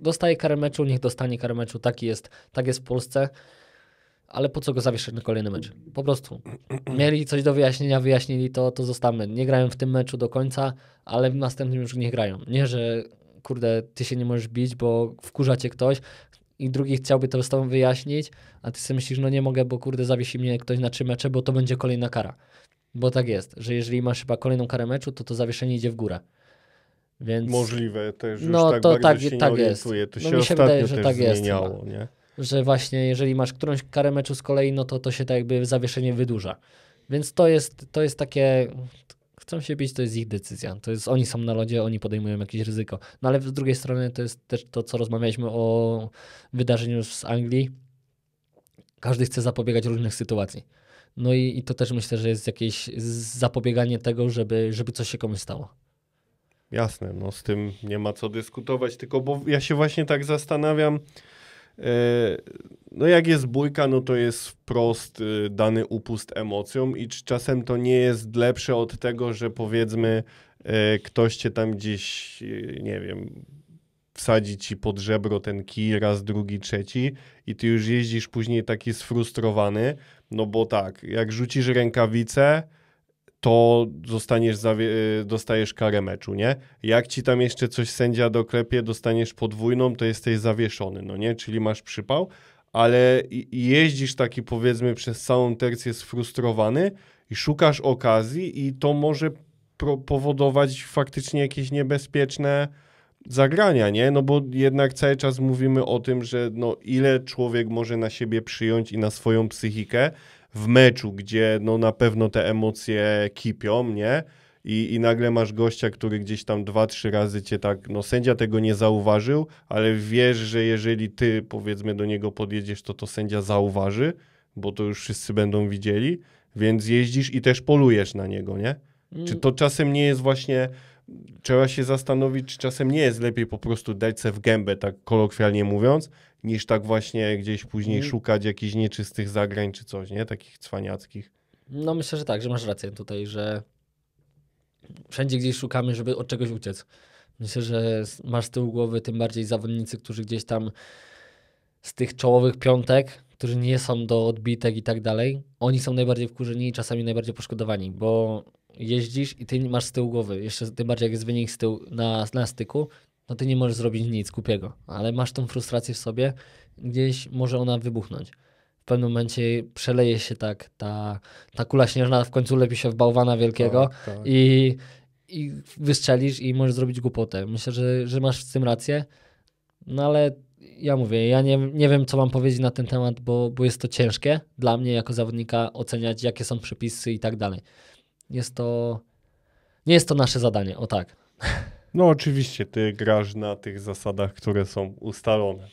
[SPEAKER 2] dostaje karę meczu, niech dostanie karę meczu, taki jest, tak jest w Polsce, ale po co go zawieszać na kolejny mecz? Po prostu. Mieli coś do wyjaśnienia, wyjaśnili to, to zostamy. Nie grają w tym meczu do końca, ale w następnym już nie grają. Nie, że kurde, ty się nie możesz bić, bo wkurza cię ktoś i drugi chciałby to z tobą wyjaśnić, a ty sobie myślisz, no nie mogę, bo kurde, zawiesi mnie ktoś na trzy mecze, bo to będzie kolejna kara. Bo tak jest, że jeżeli masz chyba kolejną karę meczu, to to zawieszenie idzie w górę. Więc... Możliwe też, już no, tak to tak, się tak jest. To no, się mi się wydaje, że tak zmieniało, jest. Nie? Że właśnie jeżeli masz którąś karę meczu z kolei, no to to się tak jakby zawieszenie wydłuża. Więc to jest, to jest takie, chcą się bić, to jest ich decyzja. To jest, oni są na lodzie, oni podejmują jakieś ryzyko. No ale z drugiej strony to jest też to, co rozmawialiśmy o wydarzeniu z Anglii. Każdy chce zapobiegać różnych sytuacji. No i, i to też myślę, że jest jakieś zapobieganie tego, żeby, żeby coś się komuś
[SPEAKER 1] stało. Jasne, no z tym nie ma co dyskutować, tylko bo ja się właśnie tak zastanawiam, e, no jak jest bójka, no to jest wprost e, dany upust emocjom i czy czasem to nie jest lepsze od tego, że powiedzmy e, ktoś cię tam gdzieś, nie wiem, wsadzi ci pod żebro ten kij raz, drugi, trzeci i ty już jeździsz później taki sfrustrowany, no bo tak, jak rzucisz rękawicę, to zostaniesz y, dostajesz karę meczu, nie? Jak ci tam jeszcze coś sędzia doklepie, dostaniesz podwójną, to jesteś zawieszony, no nie? Czyli masz przypał, ale jeździsz taki powiedzmy przez całą tercję sfrustrowany i szukasz okazji i to może powodować faktycznie jakieś niebezpieczne zagrania, nie? No bo jednak cały czas mówimy o tym, że no ile człowiek może na siebie przyjąć i na swoją psychikę w meczu, gdzie no na pewno te emocje kipią, nie? I, I nagle masz gościa, który gdzieś tam dwa, trzy razy cię tak, no sędzia tego nie zauważył, ale wiesz, że jeżeli ty powiedzmy do niego podjedziesz, to to sędzia zauważy, bo to już wszyscy będą widzieli, więc jeździsz i też polujesz na niego, nie? Czy mm. to czasem nie jest właśnie trzeba się zastanowić, czy czasem nie jest lepiej po prostu dać se w gębę, tak kolokwialnie mówiąc, niż tak właśnie gdzieś później mhm. szukać jakichś nieczystych zagrań czy coś, nie? Takich cwaniackich.
[SPEAKER 2] No myślę, że tak, że masz rację tutaj, że wszędzie gdzieś szukamy, żeby od czegoś uciec. Myślę, że masz z tyłu głowy tym bardziej zawodnicy, którzy gdzieś tam z tych czołowych piątek, którzy nie są do odbitek i tak dalej, oni są najbardziej wkurzeni i czasami najbardziej poszkodowani, bo jeździsz i ty masz z tyłu głowy, jeszcze tym bardziej jak jest wynik z tyłu na, na styku, no ty nie możesz zrobić nic głupiego, ale masz tą frustrację w sobie, gdzieś może ona wybuchnąć. W pewnym momencie przeleje się tak, ta, ta kula śnieżna w końcu lepi się w bałwana wielkiego tak, tak. I, i wystrzelisz i możesz zrobić głupotę. Myślę, że, że masz z tym rację, no ale ja mówię, ja nie, nie wiem, co mam powiedzieć na ten temat, bo, bo jest to ciężkie dla mnie jako
[SPEAKER 1] zawodnika oceniać, jakie są przepisy i tak dalej.
[SPEAKER 2] Jest to. Nie jest to nasze zadanie, o tak.
[SPEAKER 1] No oczywiście, ty grasz na tych zasadach, które są ustalone.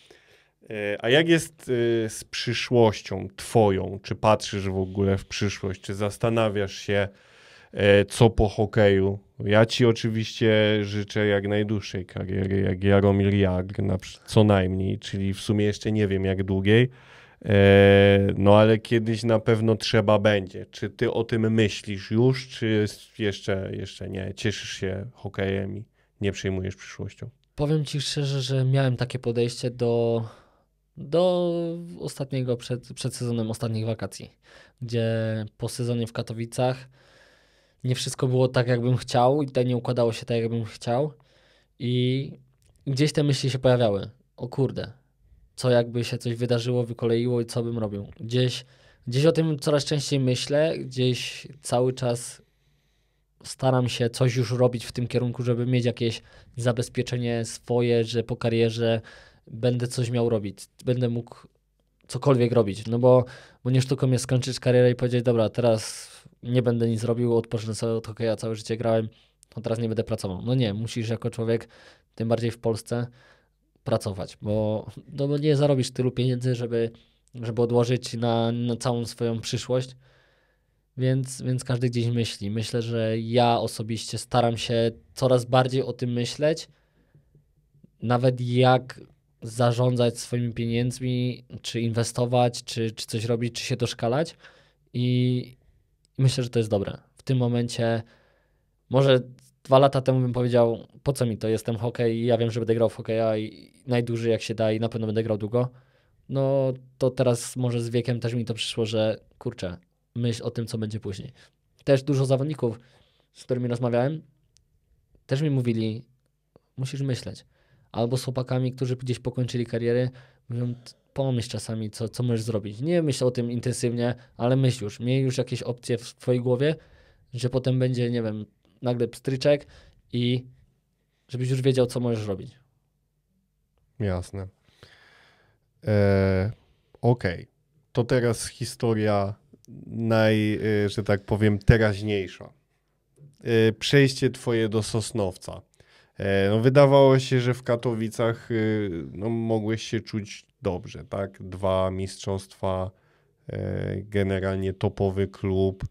[SPEAKER 1] E, a jak jest e, z przyszłością twoją? Czy patrzysz w ogóle w przyszłość? Czy zastanawiasz się, e, co po hokeju? Ja ci oczywiście życzę jak najdłuższej kariery, jak Jaromir Jagr, na, co najmniej, czyli w sumie jeszcze nie wiem jak długiej, E, no ale kiedyś na pewno trzeba będzie. Czy ty o tym myślisz już, czy jeszcze, jeszcze nie? Cieszysz się hokejem i nie przejmujesz przyszłością?
[SPEAKER 2] Powiem ci szczerze, że miałem takie podejście do, do ostatniego, przed, przed sezonem ostatnich wakacji, gdzie po sezonie w Katowicach nie wszystko było tak, jakbym chciał i to nie układało się tak, jakbym chciał. I gdzieś te myśli się pojawiały. O kurde, co jakby się coś wydarzyło, wykoleiło i co bym robił. Gdzieś, gdzieś o tym coraz częściej myślę, gdzieś cały czas staram się coś już robić w tym kierunku, żeby mieć jakieś zabezpieczenie swoje, że po karierze będę coś miał robić, będę mógł cokolwiek robić, no bo, bo nie sztuką jest skończyć karierę i powiedzieć, dobra, teraz nie będę nic robił, odpocznę sobie od hokeja, całe życie grałem, no teraz nie będę pracował. No nie, musisz jako człowiek, tym bardziej w Polsce, pracować, bo no, nie zarobisz tylu pieniędzy, żeby, żeby odłożyć na, na całą swoją przyszłość. Więc, więc każdy gdzieś myśli. Myślę, że ja osobiście staram się coraz bardziej o tym myśleć, nawet jak zarządzać swoimi pieniędzmi, czy inwestować, czy, czy coś robić, czy się doszkalać. I myślę, że to jest dobre. W tym momencie może dwa lata temu bym powiedział, po co mi to, jestem hokej, i ja wiem, że będę grał w hokeja i najdłużej jak się da i na pewno będę grał długo. No to teraz może z wiekiem też mi to przyszło, że kurczę, myśl o tym, co będzie później. Też dużo zawodników, z którymi rozmawiałem, też mi mówili, musisz myśleć. Albo z chłopakami, którzy gdzieś pokończyli kariery, mówią, pomyśl czasami, co, co możesz zrobić. Nie myśl o tym intensywnie, ale myśl już. Miej już jakieś opcje w swojej głowie, że potem będzie, nie wiem, nagle pstryczek i żebyś już wiedział, co możesz robić.
[SPEAKER 1] Jasne. Ok. E, okej. Okay. To teraz historia naj, e, że tak powiem, teraźniejsza. E, przejście twoje do Sosnowca. no, wydawało się, że w Katowicach no, mogłeś się czuć dobrze, tak? Dwa mistrzostwa, generalnie topowy klub.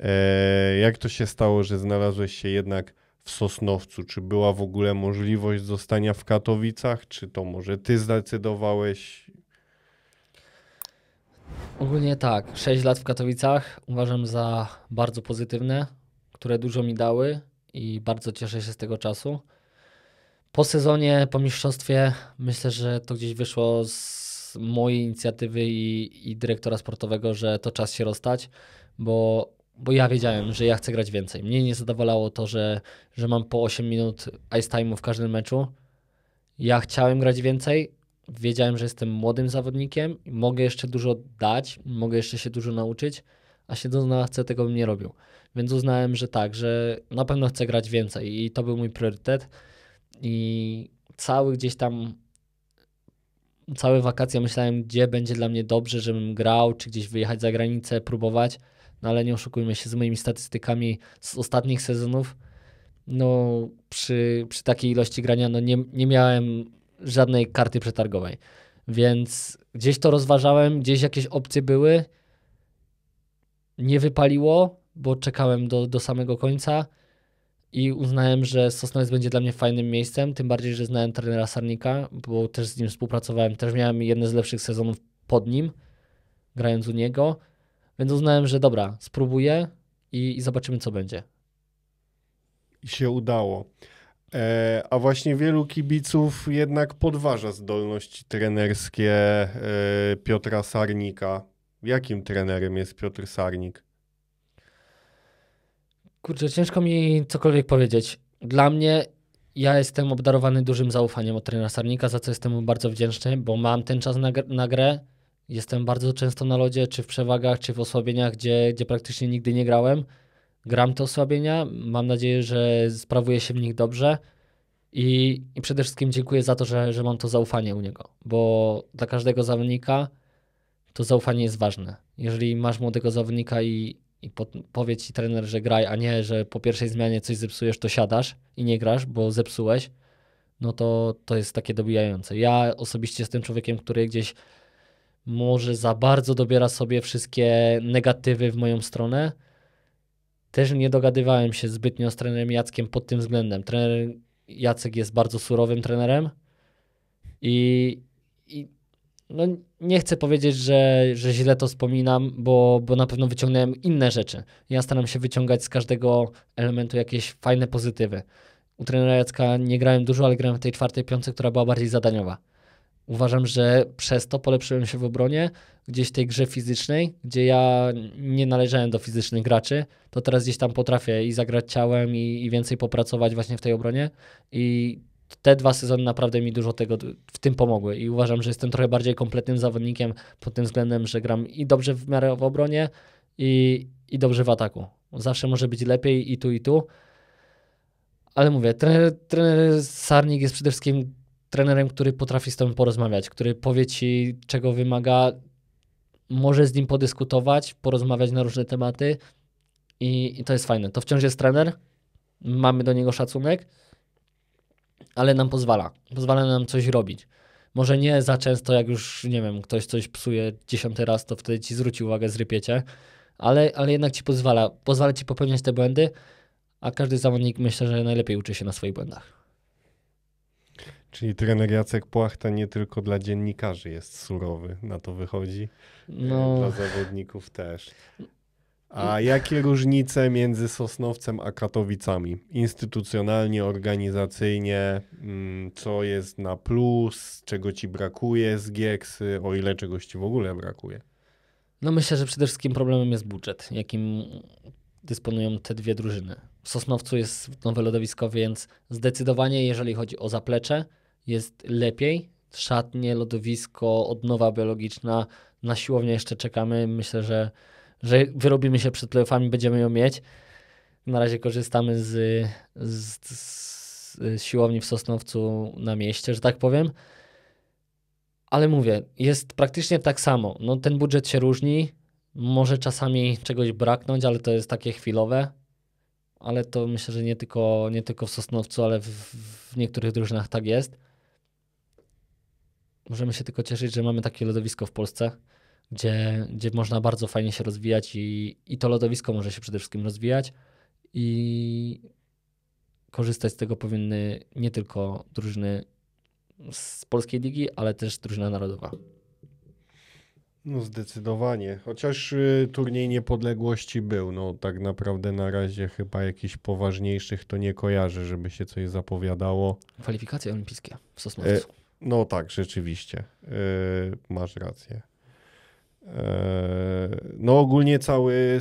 [SPEAKER 1] E, jak to się stało, że znalazłeś się jednak w Sosnowcu? Czy była w ogóle możliwość zostania w Katowicach? Czy to może ty zdecydowałeś?
[SPEAKER 2] Ogólnie tak. 6 lat w Katowicach uważam za bardzo pozytywne, które dużo mi dały i bardzo cieszę się z tego czasu. Po sezonie, po mistrzostwie, myślę, że to gdzieś wyszło z mojej inicjatywy i, i dyrektora sportowego, że to czas się rozstać, bo bo ja wiedziałem, że ja chcę grać więcej. Mnie nie zadowalało to, że, że mam po 8 minut ice time'u w każdym meczu. Ja chciałem grać więcej, wiedziałem, że jestem młodym zawodnikiem, mogę jeszcze dużo dać, mogę jeszcze się dużo nauczyć, a siedząc na chcę tego bym nie robił. Więc uznałem, że tak, że na pewno chcę grać więcej i to był mój priorytet. I cały gdzieś tam, całe wakacje myślałem, gdzie będzie dla mnie dobrze, żebym grał, czy gdzieś wyjechać za granicę, próbować – no ale nie oszukujmy się z moimi statystykami z ostatnich sezonów. No, przy, przy takiej ilości grania no nie, nie miałem żadnej karty przetargowej. Więc gdzieś to rozważałem, gdzieś jakieś opcje były. Nie wypaliło, bo czekałem do, do samego końca i uznałem, że Sosnowiec będzie dla mnie fajnym miejscem, tym bardziej, że znałem trenera Sarnika, bo też z nim współpracowałem, też miałem jedne z lepszych sezonów pod nim, grając u niego. Więc uznałem, że dobra, spróbuję
[SPEAKER 1] i, i zobaczymy, co będzie. I się udało. E, a właśnie wielu kibiców jednak podważa zdolności trenerskie e, Piotra Sarnika. Jakim trenerem jest Piotr Sarnik?
[SPEAKER 2] Kurczę, ciężko mi cokolwiek powiedzieć. Dla mnie ja jestem obdarowany dużym zaufaniem od trenera Sarnika, za co jestem mu bardzo wdzięczny, bo mam ten czas na, na grę, Jestem bardzo często na lodzie, czy w przewagach, czy w osłabieniach, gdzie, gdzie praktycznie nigdy nie grałem. Gram te osłabienia, mam nadzieję, że sprawuję się w nich dobrze. I, i przede wszystkim dziękuję za to, że, że mam to zaufanie u niego, bo dla każdego zawodnika to zaufanie jest ważne. Jeżeli masz młodego zawodnika i, i po, powie ci trener, że graj, a nie, że po pierwszej zmianie coś zepsujesz, to siadasz i nie grasz, bo zepsułeś, no to to jest takie dobijające. Ja osobiście jestem człowiekiem, który gdzieś może za bardzo dobiera sobie wszystkie negatywy w moją stronę. Też nie dogadywałem się zbytnio z trenerem Jackiem pod tym względem. Trener Jacek jest bardzo surowym trenerem i, i no, nie chcę powiedzieć, że, że źle to wspominam, bo, bo na pewno wyciągnąłem inne rzeczy. Ja staram się wyciągać z każdego elementu jakieś fajne pozytywy. U trenera Jacka nie grałem dużo, ale grałem w tej czwartej piące, która była bardziej zadaniowa. Uważam, że przez to polepszyłem się w obronie, gdzieś tej grze fizycznej, gdzie ja nie należałem do fizycznych graczy, to teraz gdzieś tam potrafię i zagrać ciałem i, i więcej popracować właśnie w tej obronie i te dwa sezony naprawdę mi dużo tego w tym pomogły i uważam, że jestem trochę bardziej kompletnym zawodnikiem pod tym względem, że gram i dobrze w miarę w obronie i, i dobrze w ataku. Zawsze może być lepiej i tu i tu. Ale mówię, trener, trener Sarnik jest przede wszystkim trenerem, który potrafi z tobą porozmawiać, który powie ci, czego wymaga, może z nim podyskutować, porozmawiać na różne tematy i, i to jest fajne. To wciąż jest trener, mamy do niego szacunek, ale nam pozwala. Pozwala nam coś robić. Może nie za często, jak już, nie wiem, ktoś coś psuje dziesiąty raz, to wtedy ci zwróci uwagę, zrypiecie, ale, ale jednak ci pozwala. Pozwala ci popełniać te błędy, a każdy zawodnik myślę, że
[SPEAKER 1] najlepiej uczy się na swoich błędach. Czyli trener Jacek Płachta nie tylko dla dziennikarzy jest surowy, na to wychodzi, no. E, dla zawodników też. A jakie różnice między Sosnowcem a Katowicami? Instytucjonalnie, organizacyjnie, mm, co jest na plus, czego ci brakuje z Gieksy, o ile czegoś ci w ogóle brakuje?
[SPEAKER 2] No myślę, że przede wszystkim problemem jest budżet, jakim dysponują te dwie drużyny. W Sosnowcu jest nowe lodowisko, więc zdecydowanie jeżeli chodzi o zaplecze, jest lepiej. Szatnie, lodowisko, odnowa biologiczna, na siłownię jeszcze czekamy. Myślę, że, że wyrobimy się przed playoffami, będziemy ją mieć. Na razie korzystamy z, z, z siłowni w Sosnowcu na mieście, że tak powiem. Ale mówię, jest praktycznie tak samo. No, ten budżet się różni. Może czasami czegoś braknąć, ale to jest takie chwilowe. Ale to myślę, że nie tylko, nie tylko w Sosnowcu, ale w, w niektórych drużynach tak jest możemy się tylko cieszyć, że mamy takie lodowisko w Polsce, gdzie, gdzie można bardzo fajnie się rozwijać i, i to lodowisko może się przede wszystkim rozwijać i korzystać z tego powinny nie tylko drużyny z polskiej ligi, ale też
[SPEAKER 1] drużyna narodowa. No zdecydowanie. Chociaż y, turniej niepodległości był, no tak naprawdę na razie chyba jakichś poważniejszych to nie kojarzę, żeby się coś zapowiadało. Kwalifikacje olimpijskie w Sosnowcu. E, no tak, rzeczywiście. Yy, masz rację. Yy, no ogólnie cały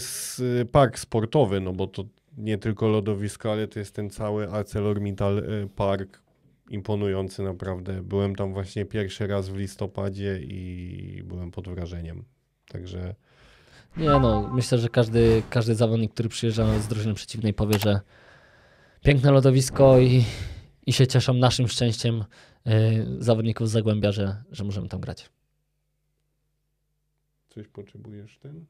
[SPEAKER 1] park sportowy, no bo to nie tylko lodowisko, ale to jest ten cały ArcelorMittal y, Park, imponujący naprawdę. Byłem tam właśnie pierwszy raz w listopadzie i byłem pod wrażeniem. Także... Nie no,
[SPEAKER 2] myślę, że każdy, każdy zawodnik, który przyjeżdża z drużyny przeciwnej powie, że piękne lodowisko i, i się cieszą naszym szczęściem, E, zawodników Zagłębia, że,
[SPEAKER 1] że możemy tam grać. Coś potrzebujesz ten?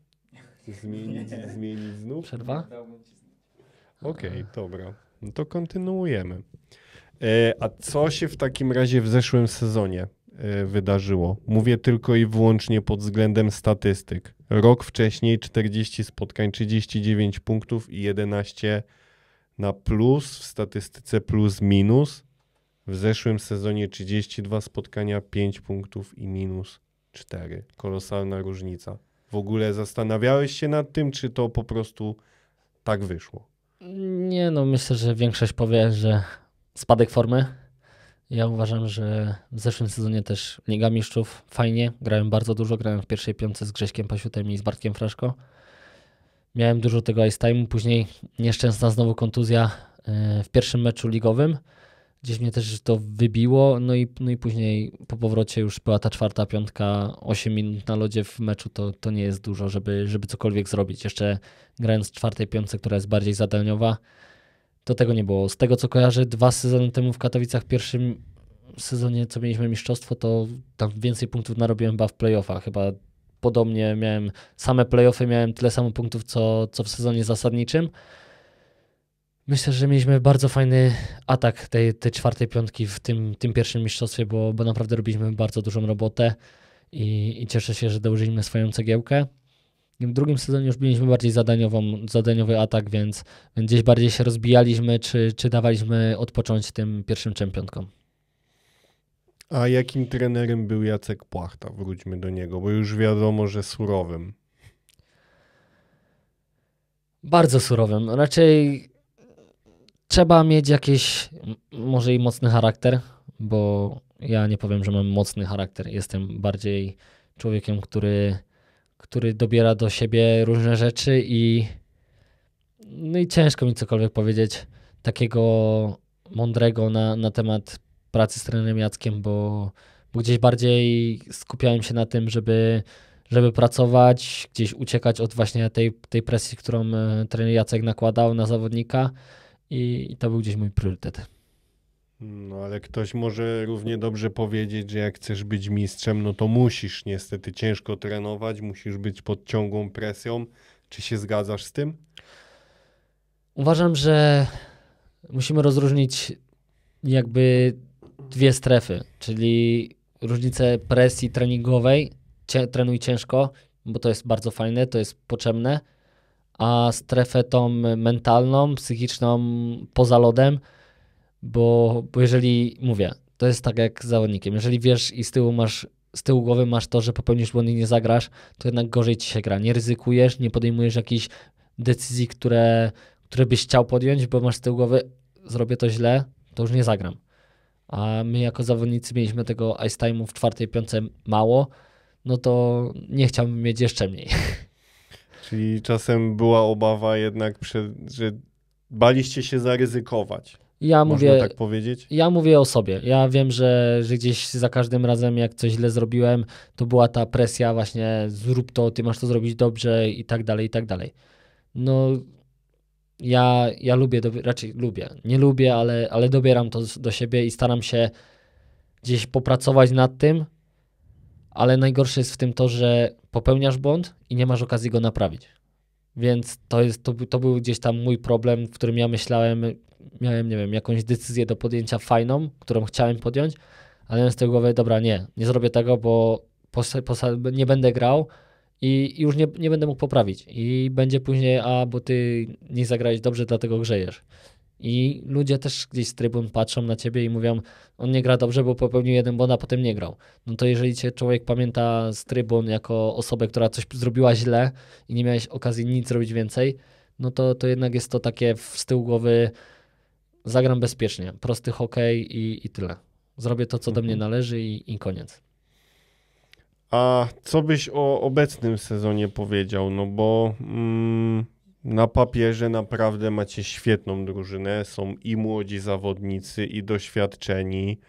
[SPEAKER 1] Zmienić, zmienić znów? Przerwa? Okej, okay, dobra. No to kontynuujemy. E, a co się w takim razie w zeszłym sezonie e, wydarzyło? Mówię tylko i wyłącznie pod względem statystyk. Rok wcześniej 40 spotkań, 39 punktów i 11 na plus w statystyce plus minus. W zeszłym sezonie 32 spotkania, 5 punktów i minus 4. Kolosalna różnica. W ogóle zastanawiałeś się nad tym, czy to po prostu tak wyszło?
[SPEAKER 2] Nie, no myślę, że większość powie, że spadek formy. Ja uważam, że w zeszłym sezonie też Liga Mistrzów fajnie, grałem bardzo dużo, grałem w pierwszej piątce z Grześkiem Pasiutem i z Bartkiem Fraszko. Miałem dużo tego ice time'u, później nieszczęsna znowu kontuzja e, w pierwszym meczu ligowym gdzieś mnie też to wybiło, no i, no i później po powrocie już była ta czwarta, piątka, 8 minut na lodzie w meczu to, to nie jest dużo, żeby, żeby cokolwiek zrobić. Jeszcze grając w czwartej piątce, która jest bardziej zadaniowa, to tego nie było. Z tego co kojarzę, dwa sezony temu w Katowicach, pierwszym sezonie, co mieliśmy mistrzostwo, to tam więcej punktów narobiłem chyba w playoffach, chyba podobnie miałem same playoffy, miałem tyle samo punktów, co, co w sezonie zasadniczym, Myślę, że mieliśmy bardzo fajny atak tej, tej czwartej piątki w tym, tym pierwszym mistrzostwie, bo, bo naprawdę robiliśmy bardzo dużą robotę i, i cieszę się, że dołożyliśmy swoją cegiełkę. W drugim sezonie już mieliśmy bardziej zadaniową, zadaniowy atak, więc, więc gdzieś bardziej się rozbijaliśmy, czy, czy dawaliśmy odpocząć tym pierwszym czempionkom.
[SPEAKER 1] A jakim trenerem był Jacek Płachta? Wróćmy do niego, bo już wiadomo, że surowym. Bardzo surowym. Raczej trzeba mieć
[SPEAKER 2] jakiś może i mocny charakter, bo ja nie powiem, że mam mocny charakter. Jestem bardziej człowiekiem, który, który dobiera do siebie różne rzeczy i, no i ciężko mi cokolwiek powiedzieć takiego mądrego na, na temat pracy z trenerem Jackiem, bo, bo gdzieś bardziej skupiałem się na tym, żeby żeby pracować, gdzieś uciekać od właśnie tej, tej presji, którą e, trener Jacek nakładał na zawodnika i, i to był gdzieś mój priorytet.
[SPEAKER 1] No ale ktoś może równie dobrze powiedzieć, że jak chcesz być mistrzem, no to musisz niestety ciężko trenować, musisz być pod ciągłą presją. Czy się zgadzasz z tym? Uważam, że musimy
[SPEAKER 2] rozróżnić jakby dwie strefy, czyli różnicę presji treningowej, trenuj ciężko, bo to jest bardzo fajne, to jest potrzebne, a strefę tą mentalną, psychiczną poza lodem, bo, bo jeżeli, mówię, to jest tak jak z zawodnikiem, jeżeli wiesz i z tyłu masz z tyłu głowy masz to, że popełnisz błąd i nie zagrasz, to jednak gorzej ci się gra. Nie ryzykujesz, nie podejmujesz jakichś decyzji, które, które byś chciał podjąć, bo masz z tyłu głowy, zrobię to źle, to już nie zagram. A my jako zawodnicy mieliśmy tego ice time'u w czwartej
[SPEAKER 1] piące mało, no to nie chciałbym mieć jeszcze mniej. Czyli czasem była obawa jednak, przed, że baliście się zaryzykować. Ja mówię, Można tak powiedzieć?
[SPEAKER 2] Ja mówię o sobie. Ja wiem, że, że gdzieś za każdym razem, jak coś źle zrobiłem, to była ta presja właśnie zrób to, ty masz to zrobić dobrze i tak dalej, i tak dalej. No, ja, ja lubię, raczej lubię, nie lubię, ale, ale dobieram to do siebie i staram się gdzieś popracować nad tym, ale najgorsze jest w tym to, że popełniasz błąd i nie masz okazji go naprawić. Więc to, jest, to, to był gdzieś tam mój problem, w którym ja myślałem, miałem, nie wiem, jakąś decyzję do podjęcia fajną, którą chciałem podjąć, ale miałem z tego głowy, dobra, nie, nie zrobię tego, bo nie będę grał i, i już nie, nie będę mógł poprawić. I będzie później, a bo ty nie zagrałeś dobrze, dlatego grzejesz. I ludzie też gdzieś z trybun patrzą na ciebie i mówią, on nie gra dobrze, bo popełnił jeden błąd, a potem nie grał. No to jeżeli cię człowiek pamięta z trybun jako osobę, która coś zrobiła źle i nie miałeś okazji nic zrobić więcej, no to, to jednak jest to takie z tyłu głowy zagram bezpiecznie, prosty hokej i, i tyle. Zrobię to, co do mnie mhm. należy i, i koniec.
[SPEAKER 1] A co byś o obecnym sezonie powiedział? No bo... Mm na papierze naprawdę macie świetną drużynę. Są i młodzi zawodnicy, i doświadczeni.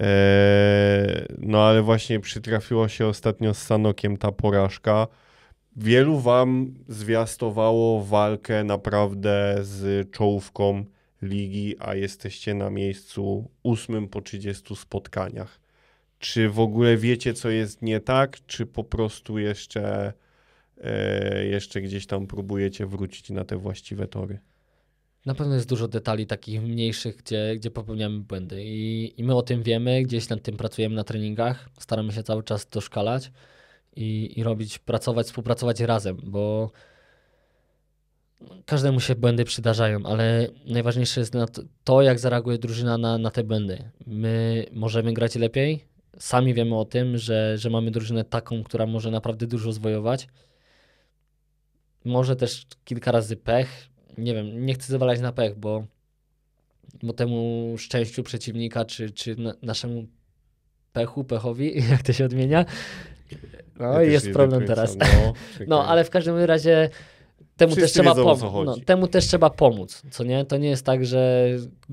[SPEAKER 1] E, no ale właśnie przytrafiła się ostatnio z Sanokiem ta porażka. Wielu wam zwiastowało walkę naprawdę z czołówką ligi, a jesteście na miejscu ósmym po 30 spotkaniach. Czy w ogóle wiecie, co jest nie tak, czy po prostu jeszcze E, jeszcze gdzieś tam próbujecie wrócić na te właściwe tory.
[SPEAKER 2] Na pewno jest dużo detali takich mniejszych, gdzie, gdzie popełniamy błędy I, i my o tym wiemy, gdzieś nad tym pracujemy na treningach, staramy się cały czas doszkalać i, i robić, pracować, współpracować razem, bo każdemu się błędy przydarzają, ale najważniejsze jest to, jak zareaguje drużyna na, na te błędy. My możemy grać lepiej, sami wiemy o tym, że, że mamy drużynę taką, która może naprawdę dużo zwojować może też kilka razy pech. Nie wiem, nie chcę zawalać na pech, bo, bo temu szczęściu przeciwnika, czy, czy na, naszemu pechu, pechowi, jak to się odmienia. No ja jest problem teraz. No, no, ale w każdym razie temu też, trzeba wiedzą, no, temu też trzeba pomóc, co nie? To nie jest tak, że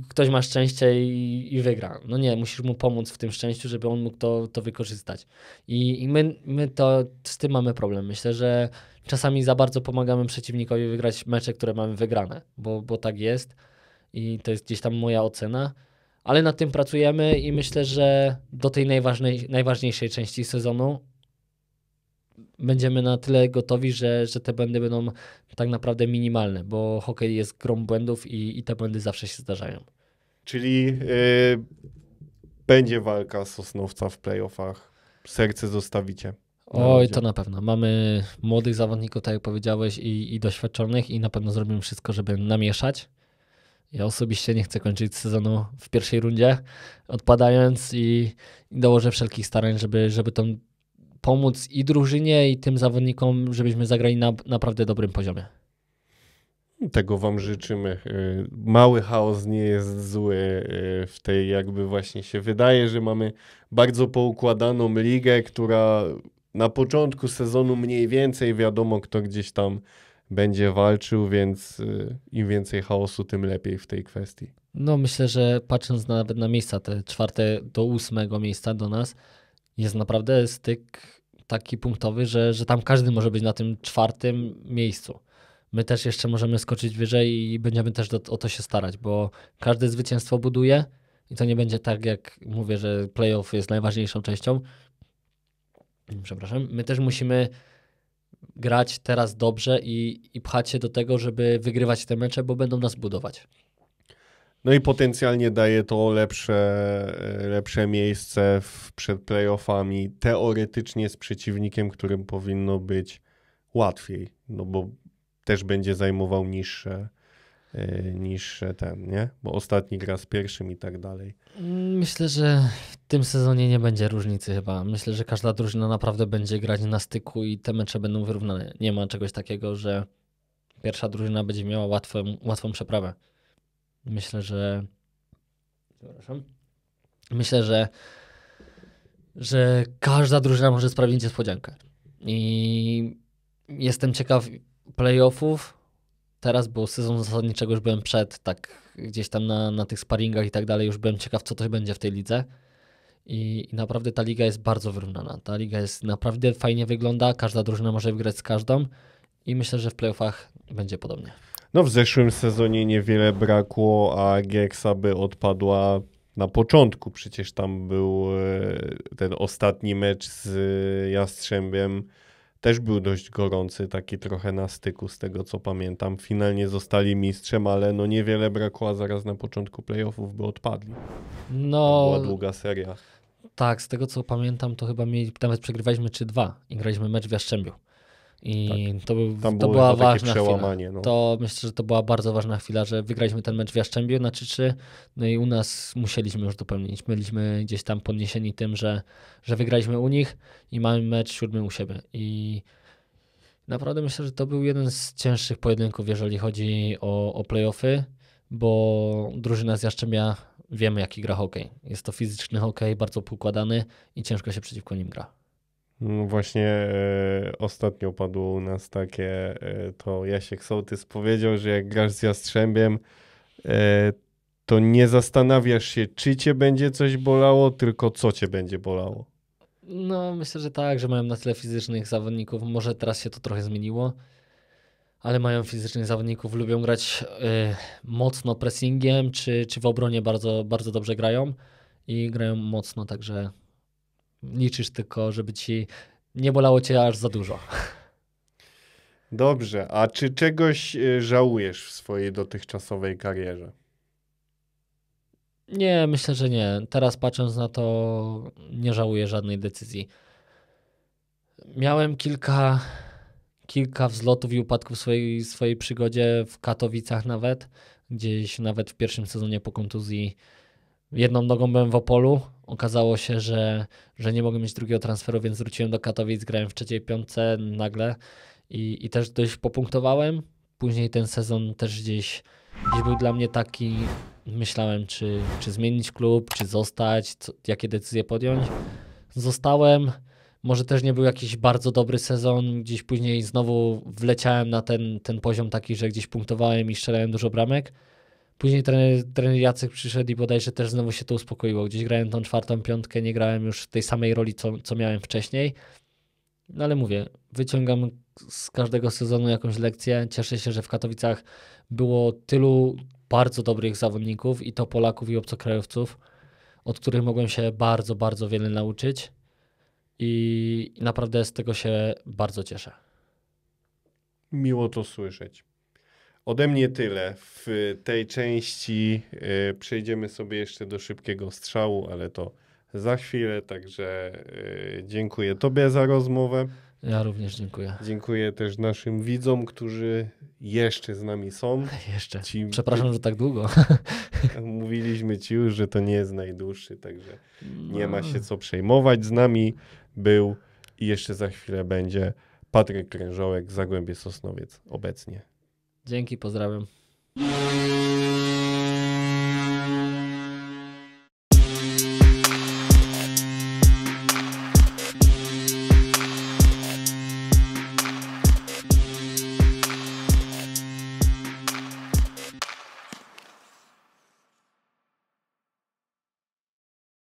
[SPEAKER 2] ktoś ma szczęście i, i, wygra. No nie, musisz mu pomóc w tym szczęściu, żeby on mógł to, to wykorzystać. I, i my, my to z tym mamy problem. Myślę, że czasami za bardzo pomagamy przeciwnikowi wygrać mecze, które mamy wygrane, bo, bo tak jest i to jest gdzieś tam moja ocena. Ale nad tym pracujemy i myślę, że do tej najważnej, najważniejszej części sezonu będziemy na tyle gotowi, że, że te błędy będą tak naprawdę minimalne, bo hokej jest grą błędów i, i te błędy zawsze się zdarzają.
[SPEAKER 1] Czyli yy, będzie walka Sosnowca w playoffach. Serce zostawicie. Oj, to
[SPEAKER 2] na pewno. Mamy młodych zawodników, tak jak powiedziałeś, i, i doświadczonych, i na pewno zrobimy wszystko, żeby namieszać. Ja osobiście nie chcę kończyć sezonu w pierwszej rundzie, odpadając i, i dołożę wszelkich starań, żeby, żeby tą pomóc i drużynie, i tym zawodnikom, żebyśmy zagrali na naprawdę dobrym
[SPEAKER 1] poziomie. Tego wam życzymy. Y, mały chaos nie jest zły y, w tej jakby właśnie się wydaje, że mamy bardzo poukładaną ligę, która na początku sezonu mniej więcej wiadomo, kto gdzieś tam będzie walczył, więc y, im więcej chaosu, tym lepiej w tej kwestii. No
[SPEAKER 2] myślę, że patrząc nawet na miejsca, te czwarte do ósmego miejsca do nas, jest naprawdę styk taki punktowy, że, że tam każdy może być na tym czwartym miejscu. My też jeszcze możemy skoczyć wyżej i będziemy też do, o to się starać, bo każde zwycięstwo buduje i to nie będzie tak, jak mówię, że playoff jest najważniejszą częścią, przepraszam, my też musimy grać teraz dobrze i, i pchać się do tego, żeby wygrywać te mecze, bo będą nas budować.
[SPEAKER 1] No i potencjalnie daje to lepsze, lepsze miejsce w, przed playoffami, teoretycznie z przeciwnikiem, którym powinno być łatwiej, no bo też będzie zajmował niższe, Y, niż e, ten, nie? Bo ostatni gra z pierwszym i tak dalej.
[SPEAKER 2] Myślę, że w tym sezonie nie będzie różnicy chyba. Myślę, że każda drużyna naprawdę będzie grać na styku i te mecze będą wyrównane. Nie ma czegoś takiego, że pierwsza drużyna będzie miała łatwą, łatwą przeprawę. Myślę, że. Przepraszam. Myślę, że. Że każda drużyna może sprawić niespodziankę. I jestem ciekaw playoffów, teraz, był sezon zasadniczego już byłem przed, tak gdzieś tam na, na tych sparingach i tak dalej, już byłem ciekaw, co to będzie w tej lidze. I, I, naprawdę ta liga jest bardzo wyrównana. Ta liga jest naprawdę fajnie wygląda, każda drużyna może wygrać z każdą i myślę, że w playoffach będzie podobnie.
[SPEAKER 1] No w zeszłym sezonie niewiele brakło, a Geksa by odpadła na początku. Przecież tam był e, ten ostatni mecz z Jastrzębiem też był dość gorący, taki trochę na styku z tego co pamiętam. Finalnie zostali mistrzem, ale no niewiele brakło, a zaraz na początku playoffów by odpadli. No. To była długa seria.
[SPEAKER 2] Tak, z tego co pamiętam, to chyba mieli, nawet przegrywaliśmy 3-2 i graliśmy mecz w Jaszczębiu. I tak. to, był, to była ważna chwila. No. To myślę, że to była bardzo ważna chwila, że wygraliśmy ten mecz w Jaszczębiu na 3-3, no i u nas musieliśmy już dopełnić. Byliśmy gdzieś tam podniesieni tym, że, że wygraliśmy u nich i mamy mecz siódmy u siebie. I naprawdę myślę, że to był jeden z cięższych pojedynków, jeżeli chodzi o, o playoffy, bo drużyna z Jaszczębia wiemy jaki gra hokej. Jest to fizyczny hokej, bardzo poukładany i ciężko się przeciwko nim
[SPEAKER 1] gra. No właśnie e, ostatnio padło u nas takie, e, to Jasiek Sołtys powiedział, że jak grasz z Jastrzębiem, e, to nie zastanawiasz się, czy cię będzie coś bolało, tylko co cię będzie bolało.
[SPEAKER 2] No myślę, że tak, że mają na tyle fizycznych zawodników, może teraz się to trochę zmieniło, ale mają fizycznych zawodników, lubią grać e, mocno pressingiem, czy, czy w obronie bardzo, bardzo dobrze grają i grają mocno, także liczysz tylko, żeby ci nie bolało cię aż za dużo.
[SPEAKER 1] Dobrze, a czy czegoś y, żałujesz w swojej dotychczasowej karierze?
[SPEAKER 2] Nie, myślę, że nie. Teraz patrząc na to, nie żałuję żadnej decyzji. Miałem kilka, kilka wzlotów i upadków w swojej, swojej przygodzie w Katowicach nawet, gdzieś nawet w pierwszym sezonie po kontuzji jedną nogą byłem w Opolu, okazało się, że, że nie mogę mieć drugiego transferu, więc wróciłem do Katowic, grałem w trzeciej piątce nagle i, i też dość popunktowałem. Później ten sezon też gdzieś, gdzieś był dla mnie taki, myślałem czy, czy zmienić klub, czy zostać, co, jakie decyzje podjąć. Zostałem, może też nie był jakiś bardzo dobry sezon, gdzieś później znowu wleciałem na ten, ten poziom taki, że gdzieś punktowałem i strzelałem dużo bramek, Później trener, trener Jacek przyszedł i bodajże też znowu się to uspokoiło. Gdzieś grałem tą czwartą piątkę, nie grałem już tej samej roli, co, co miałem wcześniej. No ale mówię, wyciągam z każdego sezonu jakąś lekcję. Cieszę się, że w Katowicach było tylu bardzo dobrych zawodników i to Polaków i obcokrajowców, od których mogłem się bardzo, bardzo wiele nauczyć. I naprawdę z tego się bardzo cieszę. Miło to
[SPEAKER 1] słyszeć. Ode mnie tyle. W tej części y, przejdziemy sobie jeszcze do szybkiego strzału, ale to za chwilę. Także y, dziękuję Tobie za rozmowę. Ja również dziękuję. Dziękuję też naszym widzom, którzy jeszcze z nami są. Jeszcze. Ci... Przepraszam, że tak długo. Mówiliśmy Ci już, że to nie jest najdłuższy, także nie ma no. się co przejmować. Z nami był i jeszcze za chwilę będzie Patryk Krężołek, Zagłębie Sosnowiec obecnie.
[SPEAKER 2] Dzięki, pozdrawiam.